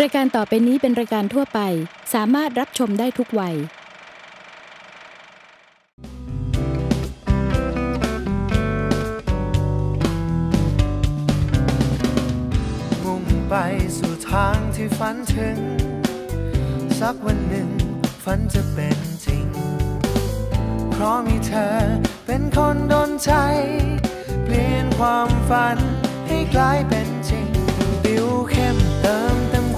รายการต่อไปนี้เป็นรายการทั่วไปสามารถรับชมได้ทุกวัยมุ่งไปสู่ทางที่ฝันถึง สักวันหนึ่งฝันจะเป็นจริง เพราะมีเธอเป็นคนดนใจ เปลี่ยนความฝัน ให้กลายเป็นจริงบิวเข้มเติม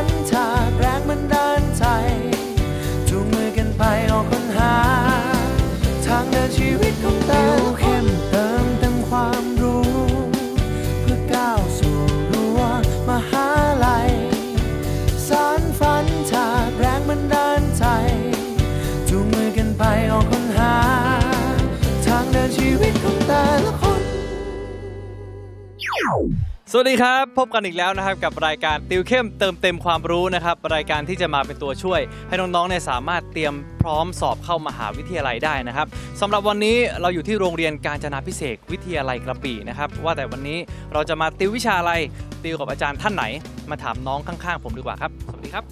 นสวัสดีครับ พบกันอีกแล้วนะครับ กับรายการติวเข้มเติมเต็มความรู้นะครับ รายการที่จะมาเป็นตัวช่วย ให้น้องๆเนี่ยสามารถเตรียมพร้อมสอบเข้ามหาวิทยาลัยได้นะครับสำหรับวันนี้เราอยู่ที่โรงเรียนการจนาพิเศษวิทยาลัยกระบี่นะครับว่าแต่วันนี้เราจะมาติววิชาอะไรติวกับอาจารย์ท่านไหน มาถามน้องข้างๆผมดีกว่าครับสวัสดีครับ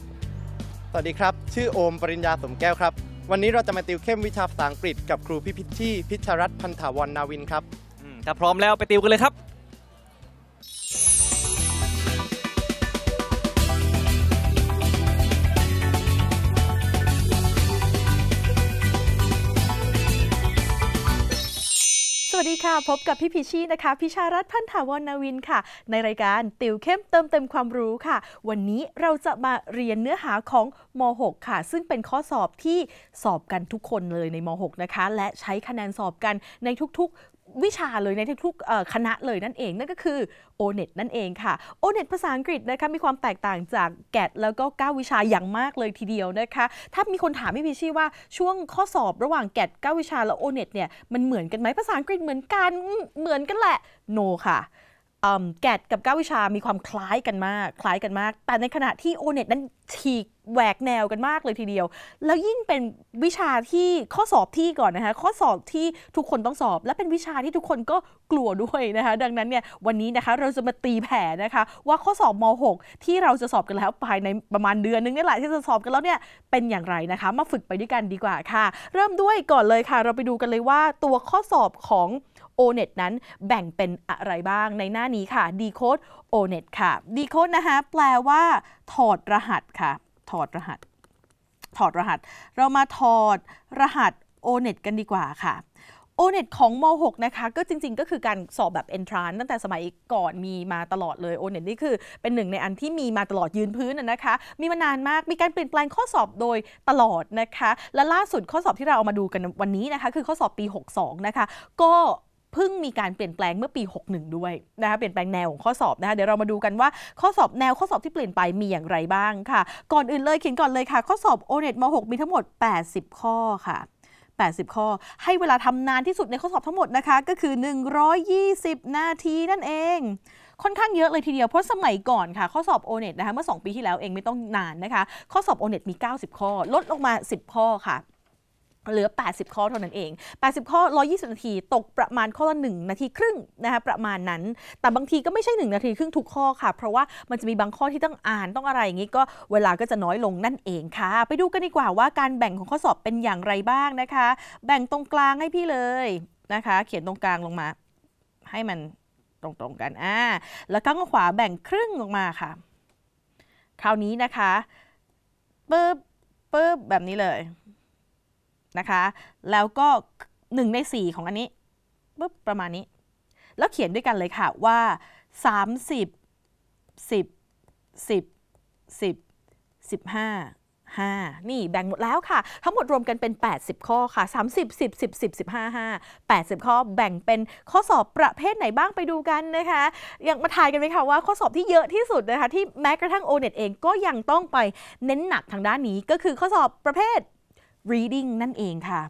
สวัสดีครับ ชื่อโอมปริญญาสมแก้วครับ วันนี้เราจะมาติวเข้มวิชาภาษาอังกฤษกับครูพิพิชชี่พิชรัตน์พันถาวรนาวินครับถ้าพร้อมแล้วไปติวกันเลยครับค่ะพบกับพี่ พิชี่นะคะ พิชารัตน์พันธาวรนวินค่ะ ในรายการติวเข้มเติมเต็มความรู้ค่ะ วันนี้เราจะมาเรียนเนื้อหาของม .6 ค่ะ ซึ่งเป็นข้อสอบที่สอบกันทุกคนเลยในม .6 นะคะ และใช้คะแนนสอบกันในทุกๆวิชาเลยในทุกคณะเลยนั่นเองนั่นก็คือ o n e t นั่นเองค่ะ o n e t ภาษาอังกฤษนะคะมีความแตกต่างจากแกดแล้วก็9วิชาอย่างมากเลยทีเดียวนะคะถ้ามีคนถามพี่พิชี่ว่าช่วงข้อสอบระหว่างแกด9วิชาและ o n e t เนี่ยมันเหมือนกันไหมภาษาอังกฤษเหมือนกันเหมือนกันแหละ no ค่ะแกดกับก้าวิชามีความคล้ายกันมาก คล้ายกันมาก แต่ในขณะที่โอเน็ตนั้นฉีกแหวกแนวกันมากเลยทีเดียว แล้วยิ่งเป็นวิชาที่ข้อสอบที่ก่อนนะคะข้อสอบที่ทุกคนต้องสอบ และเป็นวิชาที่ทุกคนก็กลัวด้วยนะคะดังนั้นเนี่ยวันนี้นะคะเราจะมาตีแผ่นะคะว่าข้อสอบม .6 ที่เราจะสอบกันแล้วภายในประมาณเดือนนึงนี่แหละที่จะสอบกันแล้วเนี่ยเป็นอย่างไรนะคะ มาฝึกไปด้วยกันดีกว่าค่ะ เริ่มด้วยก่อนเลยค่ะ เราไปดูกันเลยว่าตัวข้อสอบของ O-Net นั้นแบ่งเป็นอะไรบ้างในหน้านี้ค่ะ Decode O-Net ค่ะ Decode นะคะแปลว่าถอดรหัสค่ะ ถอดรหัส ถอดรหัส เรามาถอดรหัส O-Net กันดีกว่าค่ะโอเน็ตของม .6 นะคะ ก็จริงๆก็คือการสอบแบบ entrance ตั้งแต่สมัยก่อนมีมาตลอดเลยโอเน็ตนี่คือเป็นหนึ่งในอันที่มีมาตลอดยืนพื้นนะคะมีมานานมากมีการเปลี่ยนแปลงข้อสอบโดยตลอดนะคะและล่าสุดข้อสอบที่เราเอามาดูกันวันนี้นะคะคือข้อสอบปี 62นะคะก็เพิ่งมีการเปลี่ยนแปลงเมื่อปี 61 ด้วยนะคะ เปลี่ยนแปลงแนวของข้อสอบนะคะ เดี๋ยวเรามาดูกันว่าข้อสอบแนวข้อสอบที่เปลี่ยนไปมีอย่างไรบ้างค่ะ ก่อนอื่นเลยเขียนก่อนเลยค่ะ ข้อสอบโอเนตม .6 มีทั้งหมด 80 ข้อค่ะ 80 ข้อ ให้เวลาทำนานที่สุดในข้อสอบทั้งหมดนะคะก็คือ 120 นาทีนั่นเอง ค่อนข้างเยอะเลยทีเดียว เพราะสมัยก่อนค่ะ ข้อสอบ o n e t นะคะเมื่อ 2 ปีที่แล้วเองไม่ต้องนานนะคะ ข้อสอบ o n e t มี 90 ข้อ ลดลงมา 10 ข้อค่ะเหลือ 80 ข้อเท่านั้นเอง 80 ข้อ 120 นาที ตกประมาณข้อละ1นาทีครึ่งนะคะประมาณนั้น แต่บางทีก็ไม่ใช่ 1 นาทีครึ่งทุกข้อค่ะ เพราะว่ามันจะมีบางข้อที่ต้องอ่านต้องอะไรอย่างนี้ก็เวลาก็จะน้อยลงนั่นเองค่ะ ไปดูกันดีกว่าว่าการแบ่งของข้อสอบเป็นอย่างไรบ้างนะคะ แบ่งตรงกลางให้พี่เลยนะคะ เขียนตรงกลางลงมา ให้มันตรงๆกันอ่าแล้วข้างขวาแบ่งครึ่งลงมาค่ะ คราวนี้นะคะปึ๊บปึ๊บแบบนี้เลยนะคะแล้วก็ 1 ใน 4 ของอันนี้ปึ๊บประมาณนี้ แล้วเขียนด้วยกันเลยค่ะว่า 30 10 10 10 15 5 นี่แบ่งหมดแล้วค่ะ ทั้งหมดรวมกันเป็น 80 ข้อค่ะ30 10 10 10 15 5 80 ข้อแบ่งเป็นข้อสอบประเภทไหนบ้างไปดูกันนะคะอยัางมาทายกันไหมคะว่าข้อสอบที่เยอะที่สุดนะคะ ที่แม้กระทั่ง o n e ตเองก็ยังต้องไปเน้นหนักทางด้านนี้ก็คือข้อสอบประเภท reading นั่นเองค่ะ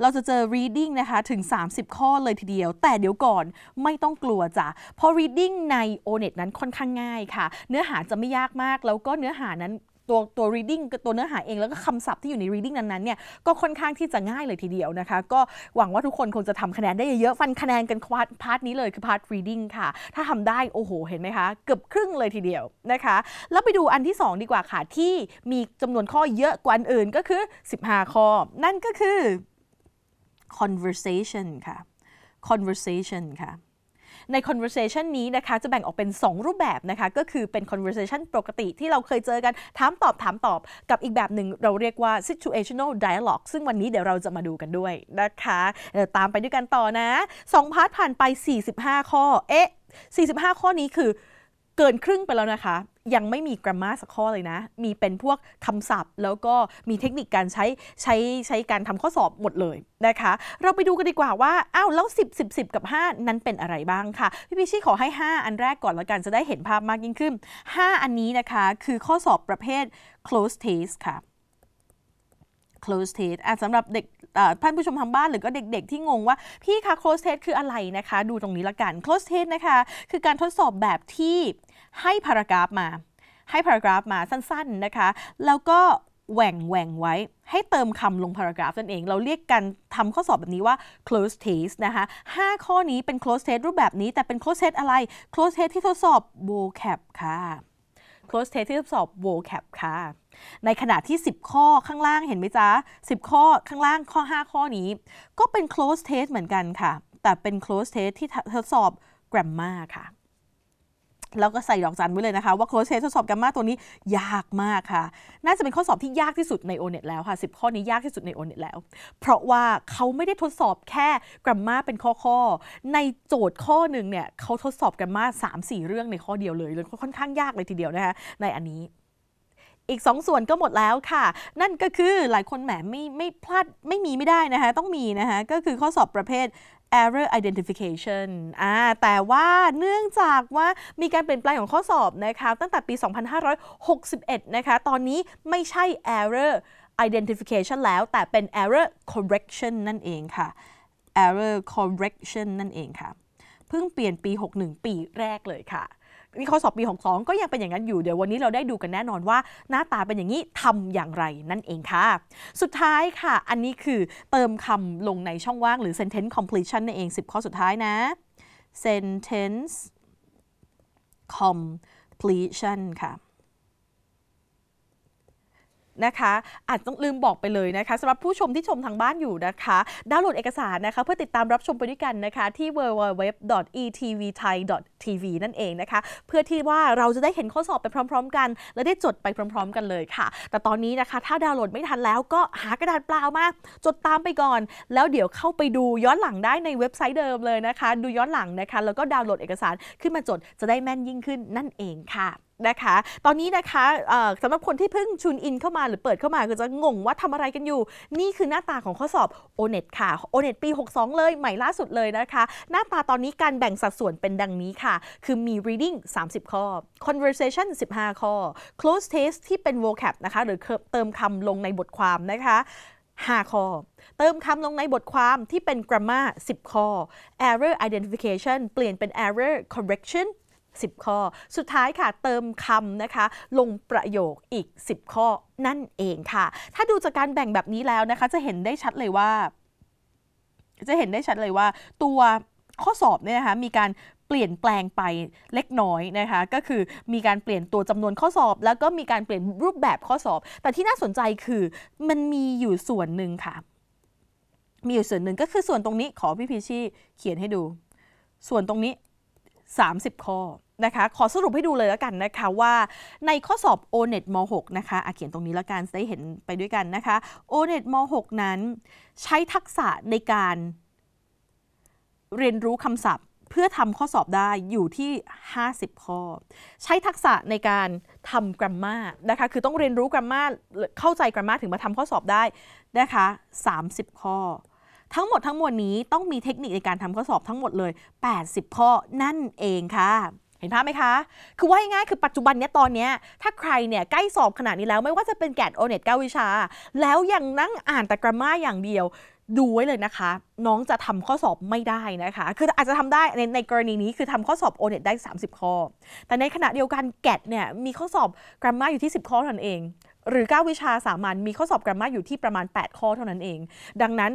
เราจะเจอ reading นะคะถึง 30 ข้อเลยทีเดียว แต่เดี๋ยวก่อนไม่ต้องกลัวจ้ะ เพราะ reading ใน o n e t นั้นค่อนข้างง่ายค่ะ เนื้อหาจะไม่ยากมาก แล้วก็เนื้อหานั้นตัวตัว reading ตัวเนื้อหาเอง แล้วก็คำศัพท์ที่อยู่ใน reading นั้นๆ เนี่ย ก็ค่อนข้างที่จะง่ายเลยทีเดียวนะคะ ก็หวังว่าทุกคนคงจะทำคะแนนได้เยอะๆ ฟันคะแนนกันควาพาร์ทนี้เลยคือพาร์ท reading ค่ะ ถ้าทำได้ โอ้โห เห็นไหมคะ เกือบครึ่งเลยทีเดียวนะคะ แล้วไปดูอันที่ 2 ดีกว่าค่ะ ที่มีจำนวนข้อเยอะกว่าอันอื่นก็คือ 15 ข้อ นั่นก็คือ conversation ค่ะ conversation ค่ะใน conversation นี้นะคะจะแบ่งออกเป็น 2 รูปแบบนะคะก็คือเป็น conversation ปกติที่เราเคยเจอกันถามตอบถามตอบกับอีกแบบหนึ่งเราเรียกว่า situational dialogue ซึ่งวันนี้เดี๋ยวเราจะมาดูกันด้วยนะคะตามไปด้วยกันต่อนะ 2 พาร์ทผ่านไป 45 ข้อเอ๊ะ45 ข้อนี้คือเกินครึ่งไปแล้วนะคะ ยังไม่มีกรามาสักข้อเลยนะ มีเป็นพวกคำศัพท์ แล้วก็มีเทคนิคการใช้ใช้ใช้การทำข้อสอบหมดเลยนะคะ เราไปดูกันดีกว่าว่าอ้าวแล้ว10 10 10 กับ 5 นั้นเป็นอะไรบ้างค่ะ พี่พิชี่ขอให้ 5 อันแรกก่อนแล้วกันจะได้เห็นภาพมากยิ่งขึ้น 5 อันนี้นะคะ คือข้อสอบประเภท close test ค่ะ close t a s t อ่ะสำหรับเด็กท่านผู้ชมทางบ้าน หรือก็เด็กๆที่งงว่าพี่คะ close test คืออะไรนะคะ ดูตรงนี้ละกัน close test นะคะคือการทดสอบแบบที่ให้พารากราฟมา ให้พารากราฟมาสั้นๆนะคะ แล้วก็แหว่งแหว่งไว้ให้เติมคำลงพารากราฟนั่นเอง เราเรียกกันทำข้อสอบแบบนี้ว่า close test นะคะ5 ข้อนี้เป็น close test รูปแบบนี้แต่เป็น close test อะไร close test ที่ทดสอบ vocab ค่ะ close t s t ที่ทดสอบ vocab ค่ะ ในขณะที่ 10 ข้อข้างล่างเห็นไหมจ๊ะ10 ข้อข้างล่างข้อ 5 ข้อนี้ ก็เป็น close test เหมือนกันค่ะ แต่เป็น close test ที่ทดสอบ grammar ค่ะแล้วก็ใส่ดอกจันไว้เลยนะคะว่าโคเชทดสอบกัมมาตัวนี้ยากมากค่ะน่าจะเป็นข้อสอบที่ยากที่สุดในโอเน็ตแล้วค่ะ 10 ข้อนี้ยากที่สุดในโอเน็ตแล้ว เพราะว่าเขาไม่ได้ทดสอบแค่กัมมาเป็นข้อข้อในโจทย์ข้อหนึ่งเนี่ยเขาทดสอบกัมมา3-4 เรื่องในข้อเดียวเลยเลยค่อนข้างยากเลยทีเดียวนะคะในอันนี้ อีก 2 ส่วนก็หมดแล้วค่ะ นั่นก็คือหลายคนแหมไม่ไม่พลาดไม่มีไม่ได้นะคะต้องมีนะคะก็คือข้อสอบประเภท error identification อ่าแต่ว่าเนื่องจากว่ามีการเปลี่ยนแปลงของข้อสอบนะคะตั้งแต่ปี 2561 นะคะ ตอนนี้ไม่ใช่ error identification แล้วแต่เป็น error correction นั่นเองค่ะ error correction นั่นเองค่ะ เพิ่งเปลี่ยนปี 61 ปีแรกเลยค่ะวิเคราะห์สอบปีสอง ก็ยังเป็นอย่างนั้นอยู่ เดี๋ยววันนี้เราได้ดูกันแน่นอนว่าหน้าตาเป็นอย่างนี้ทำอย่างไรนั่นเองค่ะ สุดท้ายค่ะ อันนี้คือเติมคำลงในช่องว่างหรือ sentence completion นั่นเอง 10 ข้อสุดท้ายนะ sentence completion ค่ะนะคะ อาจต้องลืมบอกไปเลยนะคะสำหรับผู้ชมที่ชมทางบ้านอยู่นะคะ ดาวน์โหลดเอกสารนะคะ เพื่อติดตามรับชมไปด้วยกันนะคะที่ www.etvthai.tv นั่นเองนะคะ เพื่อที่ว่าเราจะได้เห็นข้อสอบไปพร้อมๆกัน และได้จดไปพร้อมๆกันเลยค่ะ แต่ตอนนี้นะคะ ถ้าดาวน์โหลดไม่ทันแล้วก็หากระดาษเปล่ามาจดตามไปก่อนแล้วเดี๋ยวเข้าไปดูย้อนหลังได้ในเว็บไซต์เดิมเลยนะคะ ดูย้อนหลังนะคะ แล้วก็ดาวน์โหลดเอกสารขึ้นมาจดจะได้แม่นยิ่งขึ้นนั่นเองค่ะนะคะ ตอนนี้นะคะสำหรับคนที่เพิ่งชุนอินเข้ามาหรือเปิดเข้ามาก็จะงงว่าทำอะไรกันอยู่ นี่คือหน้าตาของข้อสอบ o n e t ค่ะ o n e t ปี 62 เลย ใหม่ล่าสุดเลยนะคะ หน้าตาตอนนี้การแบ่งสัดส่วนเป็นดังนี้ค่ะ คือมี reading 30 ข้อ conversation 15 ข้อ close test ที่เป็น vocab นะคะหรือเติมคำลงในบทความนะคะ 5 ข้อ เติมคำลงในบทความที่เป็น grammar 10ข้อ error identification เปลี่ยนเป็น error correction 10 ข้อ สุดท้ายค่ะเติมคำนะคะ ลงประโยคอีก 10 ข้อนั่นเองค่ะ ถ้าดูจากการแบ่งแบบนี้แล้วนะคะ จะเห็นได้ชัดเลยว่า จะเห็นได้ชัดเลยว่า ตัวข้อสอบเนี่ยนะคะมีการเปลี่ยนแปลงไปเล็กน้อยนะคะ ก็คือมีการเปลี่ยนตัวจำนวนข้อสอบ แล้วก็มีการเปลี่ยนรูปแบบข้อสอบ แต่ที่น่าสนใจคือมันมีอยู่ส่วนหนึ่งค่ะ มีอยู่ส่วนหนึ่งก็คือส่วนตรงนี้ ขอพี่พีชี่เขียนให้ดู ส่วนตรงนี้30 ข้อนะคะขอสรุปให้ดูเลยแล้วกันนะคะว่าในข้อสอบ O.NET ม .6 นะคะอเขียนตรงนี้แล้วกันได้เห็นไปด้วยกันนะคะ O.NET ม .6 นั้น ใช้ทักษะในการเรียนรู้คำศัพท์เพื่อทำข้อสอบได้อยู่ที่ 50 ข้อ ใช้ทักษะในการทำกราฟมานะคะคือต้องเรียนรู้กราฟมาเข้าใจกราฟมาถึงมาทำข้อสอบได้นะคะ30 ข้อทั้งหมดทั้งมวลนี้ต้องมีเทคนิคในการทำข้อสอบทั้งหมดเลย 80ข้อนั่นเองค่ะ เห็นภาพไหมคะ คือว่าง่ายคือปัจจุบันเนี้ยตอนเนี้ยถ้าใครเนี่ยใกล้สอบขนาดนี้แล้วไม่ว่าจะเป็นแกดโอเน็ตเก้าวิชา แล้วยังนั่งอ่านแต่กราม่าอย่างเดียวดูไว้เลยนะคะ น้องจะทำข้อสอบไม่ได้นะคะ คืออาจจะทำได้ในในกรณีนี้คือทำข้อสอบโอเน็ตได้ 30 ข้อแต่ในขณะเดียวกันแกดเนี่ยมีข้อสอบกราม่าอยู่ที่ 10 ข้อเท่านั้นเอง หรือ9วิชาสามัญมีข้อสอบกราม่าอยู่ที่ประมาณ 8 ข้อเท่านั้นเอง ดังนั้น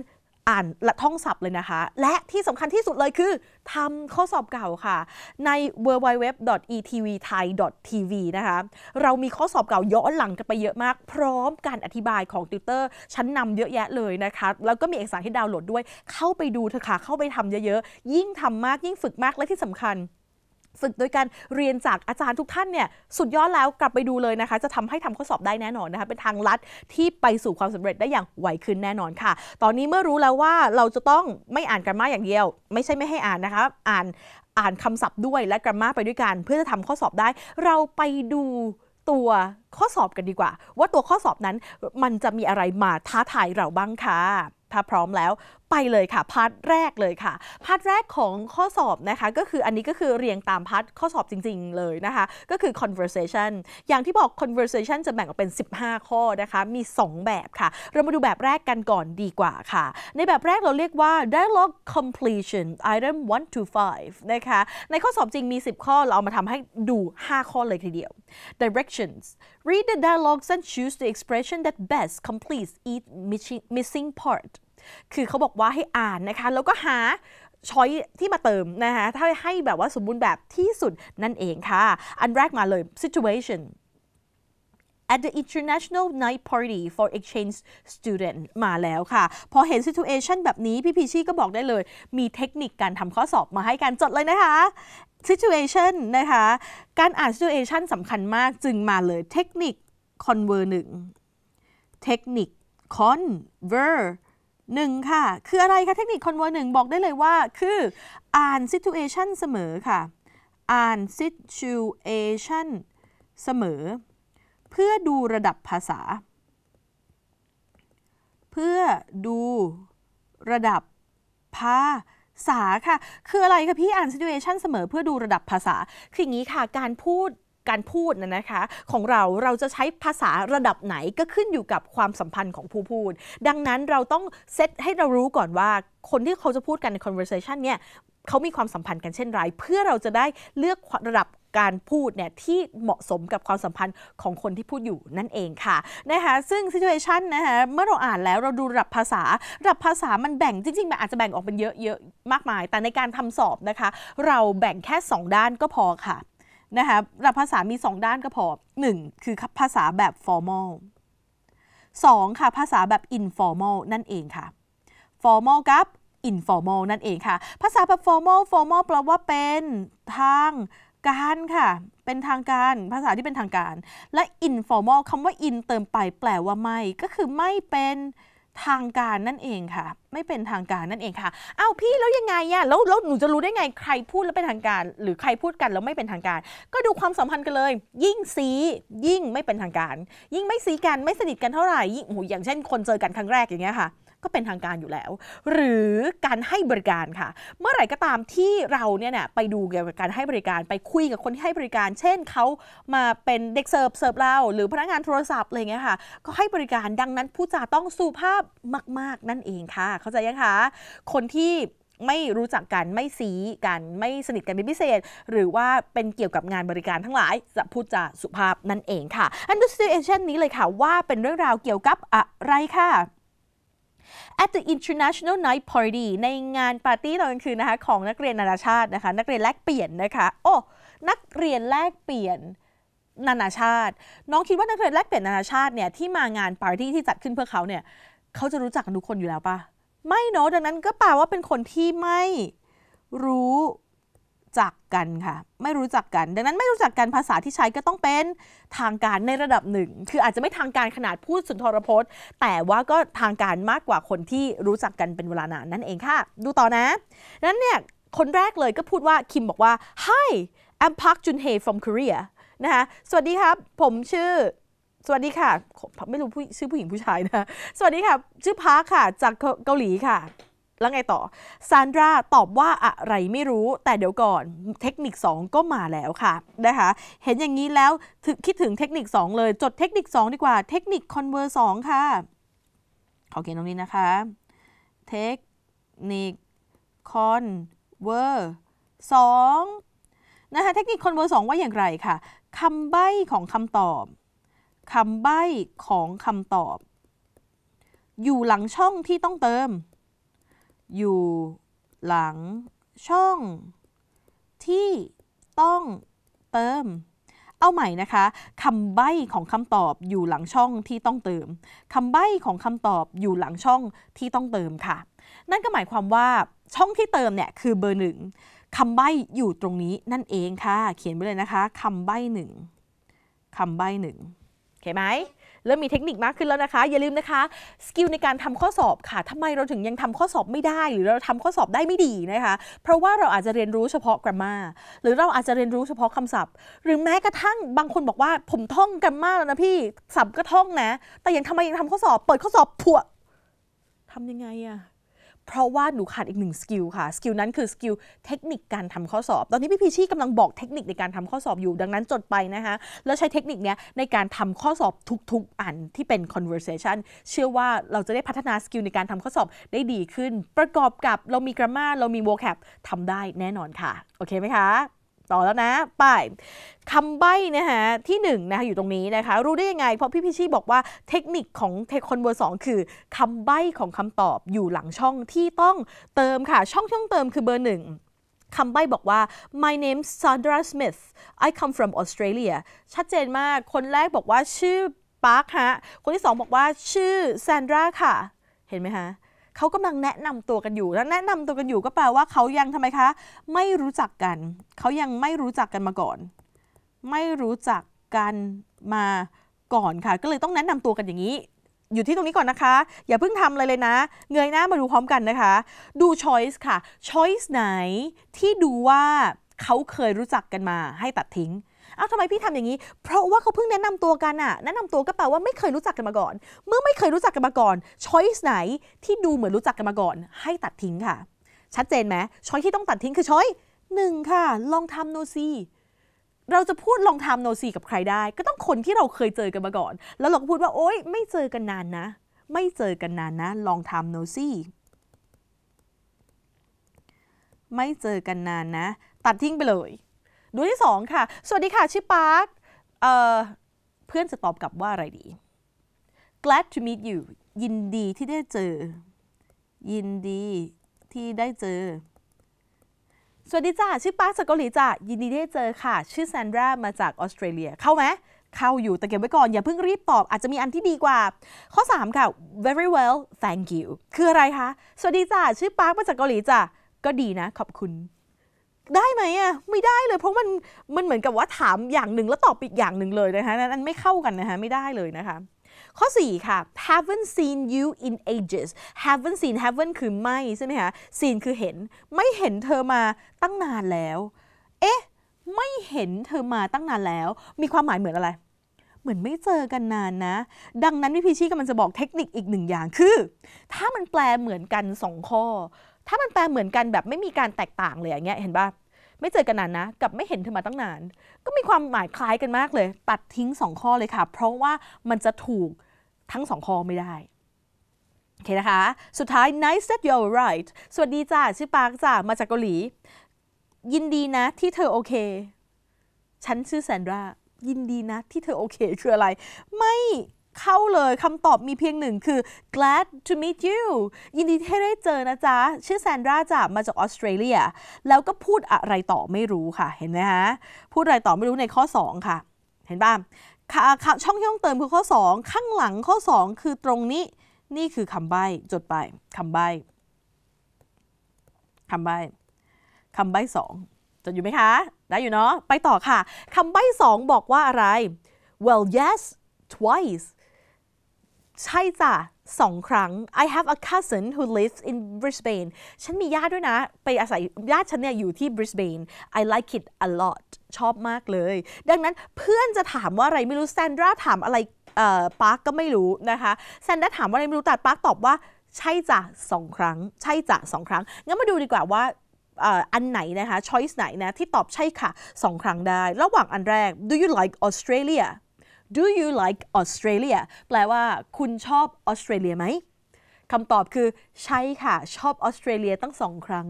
อ่านและท่องศัพท์เลยนะคะ และที่สำคัญที่สุดเลยคือทำข้อสอบเก่าค่ะใน www.etvthai.tv นะคะเรามีข้อสอบเก่าย้อนหลังกันไปเยอะมาก พร้อมการอธิบายของติวเตอร์ ชั้นนำเยอะแยะเลยนะคะแล้วก็มีเอกสารที่ดาวน์โหลดด้วย เข้าไปดูเถอะค่ะเข้าไปทำเยอะๆยิ่งทำมากยิ่งฝึกมากและที่สำคัญฝึกโดยการเรียนจากอาจารย์ทุกท่านเนี่ยสุดยอดแล้วกลับไปดูเลยนะคะจะทำให้ทำข้อสอบได้แน่นอนนะคะเป็นทางลัดที่ไปสู่ความสำเร็จได้อย่างไวขึ้นแน่นอนค่ะ ตอนนี้เมื่อรู้แล้วว่าเราจะต้องไม่อ่านกันมาอย่างเดียว ไม่ใช่ไม่ให้อ่านนะคะอ่านอ่านคำศัพท์ด้วยและกรามาไปด้วยกันเพื่อจะทำข้อสอบได้ เราไปดูตัวข้อสอบกันดีกว่าว่าตัวข้อสอบนั้นมันจะมีอะไรมาท้าทายเราบ้างคะถ้าพร้อมแล้วไปเลยค่ะพาร์ทแรกเลยค่ะพาร์ทแรกของข้อสอบนะคะก็คืออันนี้ก็คือเรียงตามพาร์ทข้อสอบจริงๆเลยนะคะก็คือ conversation อย่างที่บอก conversation จะแบ่งออกเป็น 15 ข้อนะคะมี 2 แบบค่ะเรามาดูแบบแรกกันก่อนดีกว่าค่ะในแบบแรกเราเรียกว่า dialogue completion item 1 to 5นะคะในข้อสอบจริงมี 10 ข้อเราเอามาทำให้ดู 5 ข้อเลยทีเดียว directions read the dialogues and choose the expression that best completes each missing part คือเขาบอกว่าให้อ่านนะคะ แล้วก็หา ช้อยที่มาเติมนะคะถ้าให้แบบว่าสมบูรณ์แบบที่สุด นั่นเองค่ะ อันแรกมาเลย situation at the international night party for exchange student มาแล้วค่ะ พอเห็น situation แบบนี้ พี่พีชี่ก็บอกได้เลย มีเทคนิคการทำข้อสอบมาให้การจดเลยนะคะ situation นะคะ การอ่าน situation สำคัญมากจึงมาเลยเทคนิค conver 1เทคนิค conver 1ค่ะคืออะไรคะเทคนิคคอนเวอร์หนึ่งบอกได้เลยว่าคืออ่านซิทูเอชันเสมอค่ะอ่านซิทูเอชันเสมอ เพื่อดูระดับภาษา เพื่อดูระดับภาษาค่ะคืออะไรคะพี่อ่านซิทูเอชันเสมอเพื่อดูระดับภาษาคืออย่างนี้ค่ะการพูดการพูดนะนะคะ ของเราเราจะใช้ภาษาระดับไหนก็ขึ้นอยู่กับความสัมพันธ์ของผู้พูด ดังนั้นเราต้องเซตให้เรารู้ก่อนว่าคนที่เขาจะพูดกันใน conversation เนี่ยเขามีความสัมพันธ์กันเช่นไร เพื่อเราจะได้เลือกระดับการพูดเนี่ยที่เหมาะสมกับความสัมพันธ์ของคนที่พูดอยู่นั่นเองค่ะนะคะซึ่ง situation นะคะเมื่อเราอ่านแล้วเราดูระดับภาษาระดับภาษามันแบ่งจริงๆมันอาจจะแบ่งออกเป็นเยอะๆมากมาย แต่ในการทำสอบนะคะ เราแบ่งแค่ 2 ด้านก็พอค่ะนะคะหลักภาษามี 2 ด้านก็พอ 1. คือภาษาแบบ formal 2. ค่ะ ภาษาแบบ informal นั่นเองค่ะ formal กับ informal นั่นเองค่ะ ภาษาแบบ formal formal แปลว่าเป็นทางการค่ะ เป็นทางการ ภาษาที่เป็นทางการ และ informal คำว่า in เติมไปแปลว่าไม่ ก็คือไม่เป็นทางการนั่นเองค่ะ ไม่เป็นทางการนั่นเองค่ะอ้าวพี่แล้วยังไงอะแล้วแล้วหนูจะรู้ได้ไงใครพูดแล้วเป็นทางการ หรือใครพูดกันแล้วไม่เป็นทางการ ก็ดูความสัมพันธ์กันเลย ยิ่งซียิ่งไม่เป็นทางการ ยิ่งไม่ซีกันไม่สนิทกันเท่าไหร่ ยิ่งโอ้ยอย่างเช่นคนเจอกันครั้งแรกอย่างเงี้ยค่ะก็เป็นทางการอยู่แล้ว หรือการให้บริการค่ะ เมื่อไหร่ก็ตามที่เราเนี่ยนะไปดูเกี่ยวกับการให้บริการไปคุยกับคนที่ให้บริการ เช่นเขามาเป็นเด็กเสิร์ฟเสิร์ฟเราหรือพนักงานโทรศัพท์อะไรเงี้ยค่ะก็ให้บริการดังนั้นผู้จ่าต้องสุภาพมาก ๆ นั่นเองค่ะ เข้าใจยังคะคนที่ไม่รู้จักกัน ไม่ซีกันไม่สนิทกันเป็นพิเศษหรือว่าเป็นเกี่ยวกับงานบริการทั้งหลาย จะพูดจาสุภาพนั่นเองค่ะอันดับสติเอชันนี้เลยค่ะ ว่าเป็นเรื่องราวเกี่ยวกับอะไรค่ะ at the International Night Party ในงานปาร์ตี้ตอนกลางคืนนะคะของนักเรียนนานาชาตินะคะนักเรียนแลกเปลี่ยนนะคะโอ้นักเรียนแลกเปลี่ยนนานาชาติ น้องคิดว่านักเรียนแลกเปลี่ยนนานาชาติเนี่ยที่มางานปาร์ตี้ที่จัดขึ้นเพื่อเขาเนี่ยเขาจะรู้จักทุกคนอยู่แล้วปะไม่เนาะดังนั้นก็แปลว่าเป็นคนที่ไม่รู้จักกันค่ะ ไม่รู้จักกัน ดังนั้นไม่รู้จักกัน ภาษาที่ใช้ก็ต้องเป็นทางการในระดับหนึ่ง คืออาจจะไม่ทางการขนาดพูดสุนทรพจน์ แต่ว่าก็ทางการมากกว่าคนที่รู้จักกันเป็นเวลานานนั่นเองค่ะ ดูต่อนะ นั้นเนี่ย คนแรกเลยก็พูดว่า คิมบอกว่า hi I'm Park Jun h y e from Korea นะคะสวัสดีครับ ผมชื่อ สวัสดีค่ะ ไม่รู้ชื่อผู้หญิงผู้ชายนะ สวัสดีค่ะชื่อพาร์คค่ะจากเกาหลีค่ะแล้วไงต่อ ซานดราตอบว่าอะไรไม่รู้ แต่เดี๋ยวก่อนเทคนิค2 ก็มาแล้วค่ะ นะคะ เห็นอย่างนี้แล้วคิดถึงเทคนิค2เลย จดเทคนิค2 ดีกว่า เทคนิคคอนเวอร์สค่ะ ขอเขียนตรงนี้นะคะ เทคนิคคอนเวอร์สนะคะ เทคนิคคอนเวอร์สว่าอย่างไรค่ะ คำใบ้ของคำตอบ คำใบ้ของคำตอบ อยู่หลังช่องที่ต้องเติมอยู่หลังช่องที่ต้องเติม เอาใหม่นะคะคำใบ้ของคำตอบอยู่หลังช่องที่ต้องเติมคำใบ้ของคำตอบอยู่หลังช่องที่ต้องเติมค่ะ นั่นก็หมายความว่าช่องที่เติมเนี่ยคือเบอร์หนึ่งคำใบ้อยู่ตรงนี้นั่นเองค่ะ เขียนไปเลยนะคะคำใบ้หนึ่งคำใบ้หนึ่งเข้าไหมเริ่มมีเทคนิคมากขึ้นแล้วนะคะ อย่าลืมนะคะสกิลในการทำข้อสอบค่ะ ทำไมเราถึงยังทำข้อสอบไม่ได้หรือเราทำข้อสอบได้ไม่ดีนะคะ เพราะว่าเราอาจจะเรียนรู้เฉพาะกราฟมาหรือเราอาจจะเรียนรู้เฉพาะคำศัพท์ หรือแม้กระทั่งบางคนบอกว่า ผมท่องกราฟมาแล้วนะพี่ศัพท์ก็ท่องนะ แต่ยังทำไมยังทำข้อสอบเปิดข้อสอบผัวทำยังไงอะเพราะว่าหนูขาดอีกหนึ่งสกิลค่ะ สกิลนั้นคือสกิลเทคนิคการทำข้อสอบ ตอนนี้พี่พีชี่กำลังบอกเทคนิคในการทำข้อสอบอยู่ดังนั้นจดไปนะคะ แล้วใช้เทคนิคนี้ในการทำข้อสอบทุกๆ อันที่เป็น conversation เชื่อว่าเราจะได้พัฒนาสกิลในการทำข้อสอบได้ดีขึ้น ประกอบกับเรามี grammar เรามี vocab ทำได้แน่นอนค่ะ โอเคไหมคะต่อแล้วนะป้ายคำใบ้นะฮะที่1นนะคะอยู่ตรงนี้นะคะรู้ได้ยังไงเพราะพี่พิชี่บอกว่าเทคนิคของเทคอนเวอร์สคือคำใบ้ของคำตอบอยู่หลังช่องที่ต้องเติมค่ะ ช่องช่องเติมคือเบอร์หนึ่งคำใบ้บอกว่า my name Sandra Smith I come from Australia ชัดเจนมากคนแรกบอกว่าชื่อปาร์คฮะคนที่สองบอกว่าชื่อแซนดราค่ะ เห็นไหมฮะเขากำลังแนะนำตัวกันอยู่ แล้วแนะนำตัวกันอยู่ก็แปลว่าเขายังทำไมคะ ไม่รู้จักกันเขายังไม่รู้จักกันมาก่อน ไม่รู้จักกันมาก่อนค่ะ ก็เลยต้องแนะนำตัวกันอย่างนี้ อยู่ที่ตรงนี้ก่อนนะคะ อย่าเพิ่งทำอะไรเลยนะเงยหน้ามาดูพร้อมกันนะคะดูช้อยส์ค่ะช้อยส์ไหนที่ดูว่าเขาเคยรู้จักกันมาให้ตัดทิ้งเอาทำไมพี่ทำอย่างนี้ เพราะว่าเขาเพิ่งแนะนำตัวกันอะแนะนำตัวก็แปลว่าไม่เคยรู้จักกันมาก่อน เมื่อไม่เคยรู้จักกันมาก่อนช้อยส์ไหนที่ดูเหมือนรู้จักกันมาก่อน ให้ตัดทิ้งค่ะ ชัดเจนไหมช้อยที่ต้องตัดทิ้งคือช้อยหนึ่งค่ะลองทำโนซีเราจะพูดลองทำโนซีกับใครได้ ก็ต้องคนที่เราเคยเจอกันมาก่อน แล้วเราก็พูดว่าโอ๊ยไม่เจอกันนานนะ ไม่เจอกันนานนะ ลองทำโนซีไม่เจอกันนานนะ ตัดทิ้งไปเลยดูที่2ค่ะ สวัสดีค่ะ ชื่อปาร์คเเพื่อนจะตอบกลับว่าอะไรดี glad to meet you ยินดีที่ได้เจอ ยินดีที่ได้เจอ สวัสดีจ้าชื่อปาร์คจากเกาหลีจ้ายินดีได้เจอค่ะ ชื่อแซนดรามาจากออสเตรเลีย เข้าไหม เข้าอยู่แต่เก็บไว้ก่อน อย่าเพิ่งรีบตอบ อาจจะมีอันที่ดีกว่า ข้อ 3 ค่ะ very well thank you คืออะไรคะ สวัสดีจ้าชื่อปาร์คมาจากเกาหลีจ้าก็ดีนะขอบคุณได้ไหมอ่ะไม่ได้เลยเพราะมันมันเหมือนกับว่าถามอย่างหนึ่งแล้วตอบอีกอย่างหนึ่งเลยนะคะนั้นไม่เข้ากันนะคะไม่ได้เลยนะคะข้อ4ค่ะ haven't seen you in ages haven't seen haven't คือไม่ใช่ไหมคะ seen คือเห็นไม่เห็นเธอมาตั้งนานแล้วเอ๊ะไม่เห็นเธอมาตั้งนานแล้ว มีความหมายเหมือนอะไร เหมือนไม่เจอกันนานนะ ดังนั้นพี่พีชี่กำลังจะบอกเทคนิคอีกหนึ่งอย่างคือ ถ้ามันแปลเหมือนกัน 2 ข้อถ้ามันแปลเหมือนกันแบบไม่มีการแตกต่างเลยอย่างเงี้ยเห็นป่ะไม่เจอกันนานนะ กับไม่เห็นเธอมาตั้งนาน ก็มีความหมายคล้ายกันมากเลย ตัดทิ้งสองข้อเลยค่ะ เพราะว่ามันจะถูกทั้งสองข้อไม่ได้ โอเคนะคะ สุดท้าย nice that you're right สวัสดีจ้าชื่อปารกจ้ามาจากเกาหลี ยินดีนะ ที่เธอโอเค ฉันชื่อแซนดรายินดีนะที่เธอโอเคคืออะไร ไม่เข้าเลยคำตอบมีเพียงหนึ่งคือ glad to meet you ยินดีที่ได้เจอนะจ๊ะ ชื่อแซนดราจ้ะมาจากออสเตรเลีย แล้วก็พูดอะไรต่อไม่รู้ค่ะ เห็นไหมฮะ พูดอะไรต่อไม่รู้ในข้อ2ค่ะ เห็นป่ะช่องที่ต้องเติมคือข้อ 2 ข้างหลังข้อ 2 คือตรงนี้ นี่คือคำใบ้จดไปคำใบ้คำใบ้คำใบ้สองจดอยู่ไหมคะ ได้อยู่เนาะ ไปต่อค่ะคำใบ้สองบอกว่าอะไร well yes twice ใช่จ้ะสองครั้ง I have a cousin who lives in Brisbane ฉันมีญาติด้วยนะไปอาศัยญาติฉันเนี่ยอยู่ที่ Brisbane I like it a lot ชอบมากเลยดังนั้นเพื่อนจะถามว่าอะไรไม่รู้แซนดราถามอะไรปาร์กก็ไม่รู้นะคะแซนดราถามว่าอะไรไม่รู้แต่ปาร์กตอบว่า ใช่จ้ะสองครั้ง ใช่จ้ะสองครั้งงั้นมาดูดีกว่าว่าอันไหนนะคะ choice ไหนนะที่ตอบใช่ค่ะสองครั้งได้ ระหว่างอันแรก do you like Australia Do you like Australia แปลว่าคุณชอบออสเตรเลียไหมคำตอบคือ ใช่ค่ะ ชอบออสเตรเลียตั้งสองครั้ง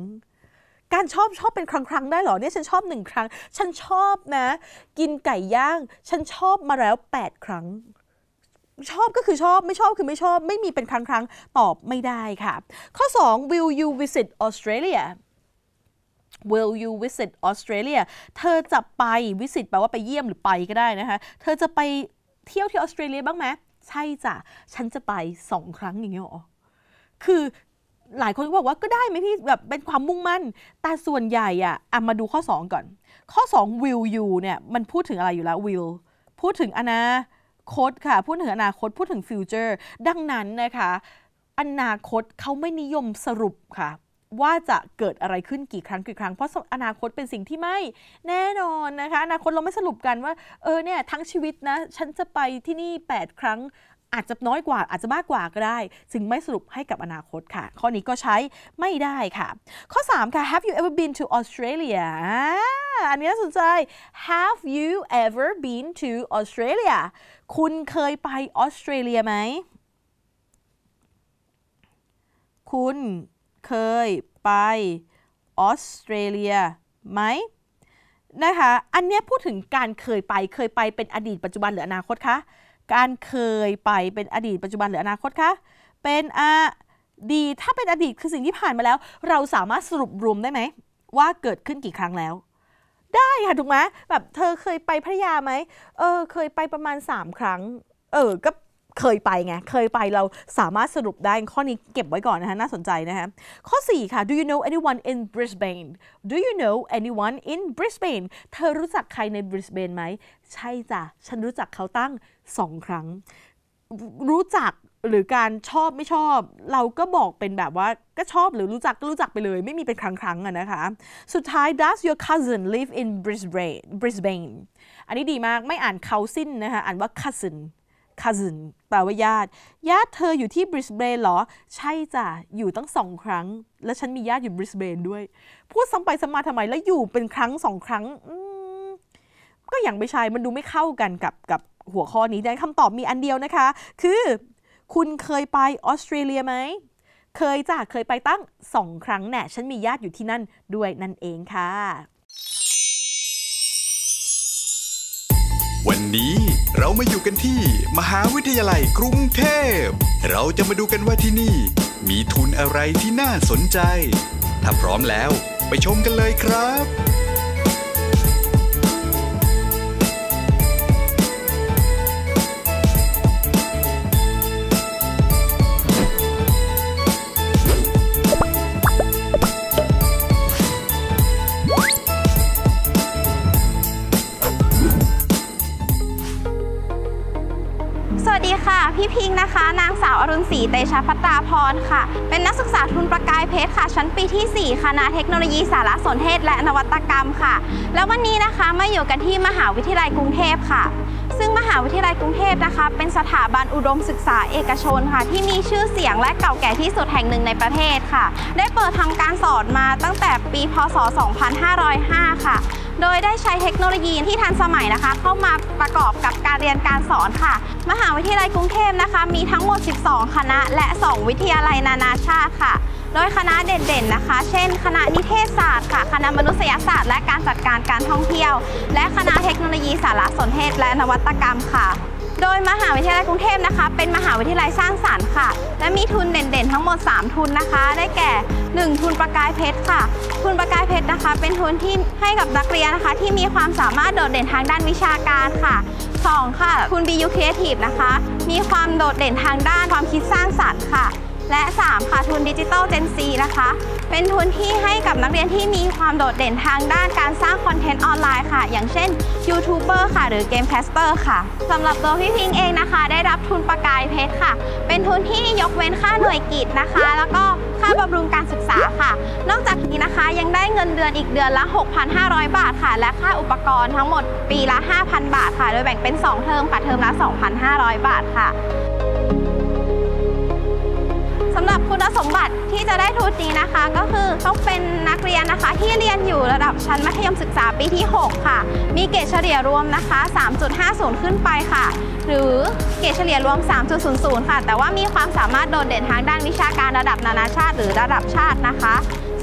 การชอบชอบเป็นครั้งครั้งได้หรอ เนี่ยฉันชอบหนึ่งครั้ง ฉันชอบนะ กินไก่ย่าง ฉันชอบมาแล้ว 8 ครั้ง ชอบก็คือชอบไม่ชอบคือไม่ชอบไม่มีเป็นครั้งครั้งตอบไม่ได้ค่ะข้อ2 will you visit Australia Will you visit Australia เธอจะไปวิสิตแปลว่าไปเยี่ยมหรือไปก็ได้นะคะ เธอจะไปเที่ยวที่ออสเตรเลียบ้างไหม ใช่จ้ะ ฉันจะไปสองครั้งอย่างเงี้ยหรอคือหลายคนก็บอกว่าก็ได้ไหมพี่แบบเป็นความมุ่งมั่น แต่ส่วนใหญ่อะอาะมาดูข้อ 2 ก่อน ข้อ 2 will you เนี่ยมันพูดถึงอะไรอยู่แล้ว will พูดถึงอนาคตค่ะ พูดถึงอนาคต พูดถึง future ดังนั้นนะคะ อนาคตเขาไม่นิยมสรุปค่ะว่าจะเกิดอะไรขึ้นกี่ครั้งกี่ครั้งเพราะอนาคตเป็นสิ่งที่ไม่ แน่นอนนะคะ อนาคตเราไม่สรุปกันว่าเออเนี่ยทั้งชีวิตนะ ฉันจะไปที่นี่ 8 ครั้งอาจจะน้อยกว่า อาจจะมากกว่าก็ได้ ซึงไม่สรุปให้กับอนาคตค่ะ ข้อนี้ก็ใช้ไม่ได้ค่ะ ข้อ 3 ค่ะ Have you ever been to Australia อันนี้น่าสนใจ Have you ever been to Australia คุณเคยไปออสเตรเลียไหมคุณเคยไปออสเตรเลียไหมนะคะ อันนี้พูดถึงการเคยไปเคยไปเป็นอดีตปัจจุบันหรืออนาคตคะ การเคยไปเป็นอดีตปัจจุบันหรืออนาคตคะ เป็นอดีตถ้าเป็นอดีตคือสิ่งที่ผ่านมาแล้วเราสามารถสรุปรวมได้ไหมว่าเกิดขึ้นกี่ครั้งแล้ว ได้ค่ะถูกไหมแบบเธอเคยไปพัทยาไหมเออเคยไปประมาณ 3 ครั้งเออก็เคยไปไง เคยไปเราสามารถสรุปได้ ข้อนี้เก็บไว้ก่อนนะคะ น่าสนใจนะคะ ข้อ 4 ค่ะ do you know anyone in Brisbane do you know anyone in Brisbane เธอรู้จักใครในบริสเบนไหมใช่จ้ะฉันรู้จักเขาตั้งสองครั้ง รู้จักหรือการชอบไม่ชอบ เราก็บอกเป็นแบบว่า ก็ชอบหรือรู้จักก็รู้จักไปเลยไม่มีเป็นครั้งครั้งอะนะคะ สุดท้าย does your cousin live in Brisbane Brisbane อันนี้ดีมากไม่อ่านเขาสิ้นนะคะอ่านว่า cousin คาซินแปลว่าญาติ ญาติเธออยู่ที่บริสเบนเหรอ ใช่จ้ะ อยู่ตั้งสองครั้ง และฉันมีญาติอยู่บริสเบนด้วย พูดซ้ำไปซ้ำมาทำไมแล้วอยู่เป็นครั้งสองครั้งก็อย่างไม่ใช่ มันดูไม่เข้ากันกับกับหัวข้อนี้ดังคำตอบมีอันเดียวนะคะ คือ คุณเคยไปออสเตรเลียไหม เคยจ้ะ เคยไปตั้งสองครั้งแน่ ฉันมีญาติอยู่ที่นั่นด้วยนั่นเองค่ะวันนี้เรามาอยู่กันที่มหาวิทยาลัยกรุงเทพ เราจะมาดูกันว่าที่นี่ มีทุนอะไรที่น่าสนใจ ถ้าพร้อมแล้วไปชมกันเลยครับค่ะ พี่พิงนะคะ นางสาวอรุณศรีเตชะพัตราพรค่ะ เป็นนักศึกษาทุนประกายเพชรค่ะ ชั้นปีที่ 4 คณะเทคโนโลยีสารสนเทศ และนวัตกรรมค่ะ แล้ววันนี้นะคะมาอยู่กันที่มหาวิทยาลัยกรุงเทพค่ะ ซึ่งมหาวิทยาลัยกรุงเทพนะคะเป็นสถาบันอุดมศึกษาเอกชนค่ะ ที่มีชื่อเสียงและเก่าแก่ที่สุดแห่งหนึ่งในประเทศค่ะ ได้เปิดทำการสอนมาตั้งแต่ปีพศ 2505 ค่ะโดยได้ใช้เทคโนโลยีที่ทันสมัยนะคะ เข้ามาประกอบกับการเรียนการสอนค่ะ มหาวิทยาลัยกรุงเทพนะคะ มีทั้งหมด 12 คณะและ 2 วิทยาลัยนานาชาติค่ะ โดยคณะเด่นๆนะคะเช่นคณะนิเทศศาสตร์ค่ะ คณะมนุษยศาสตร์ และการจัดการการท่องเที่ยว และคณะเทคโนโลยีสารสนเทศและนวัตกรรมค่ะโดย มหาวิทยาลัยกรุงเทพนะคะเป็นมหาวิทยาลัยสร้างสารรค์ค่ะ และมีทุนเด่นๆทั้งหมด 3 ทุนนะคะ ได้แก่ 1 ทุนประกายเพชรค่ะ ทุนประกายเพชรนะคะ เป็นทุนที่ให้กับนักเรียนนะคะ ที่มีความสามารถโดดเด่นทางด้านวิชาการค่ะ2ค่ะทุน BU Creative นะคะ มีความโดดเด่นทางด้านความคิดสร้างสารรค์ค่ะและ 3 ค่ะทุนดิจิตอลเจนซีนะคะ เป็นทุนที่ให้กับนักเรียนที่มีความโดดเด่นทางด้านการสร้างคอนเทนต์ออนไลน์ค่ะ อย่างเช่นยูทูบเบอร์ค่ะ หรือเกมแคสเตอร์ค่ะสำหรับตัวพี่พิงเองนะคะ ได้รับทุนประกายเพชรค่ะ เป็นทุนที่ยกเว้นค่าหน่วยกิจนะคะ แล้วก็ค่าบำรุงการศึกษาค่ะ นอกจากนี้นะคะยังได้เงินเดือนอีกเดือนละ 6,500 บาทค่ะ และค่าอุปกรณ์ทั้งหมด ปีละ 5,000 บาทค่ะ โดยแบ่งเป็น2เทอมค่ะเทอมละ2,500 บาทค่ะหรับคุณสมบัติที่จะได้ทุนนี้นะคะก็คือต้องเป็นนักเรียนนะคะที่เรียนอยู่ระดับชั้นมัธยมศึกษาปีที่ 6 ค่ะ มีเกรดเฉลี่ยรวมนะคะ 3.50 ขึ้นไปค่ะ หรือเกรดเฉลี่ยรวม 3.00 ค่ะ แต่ว่ามีความสามารถโดดเด่นทางด้านวิชาการระดับนานาชาติหรือระดับชาตินะคะ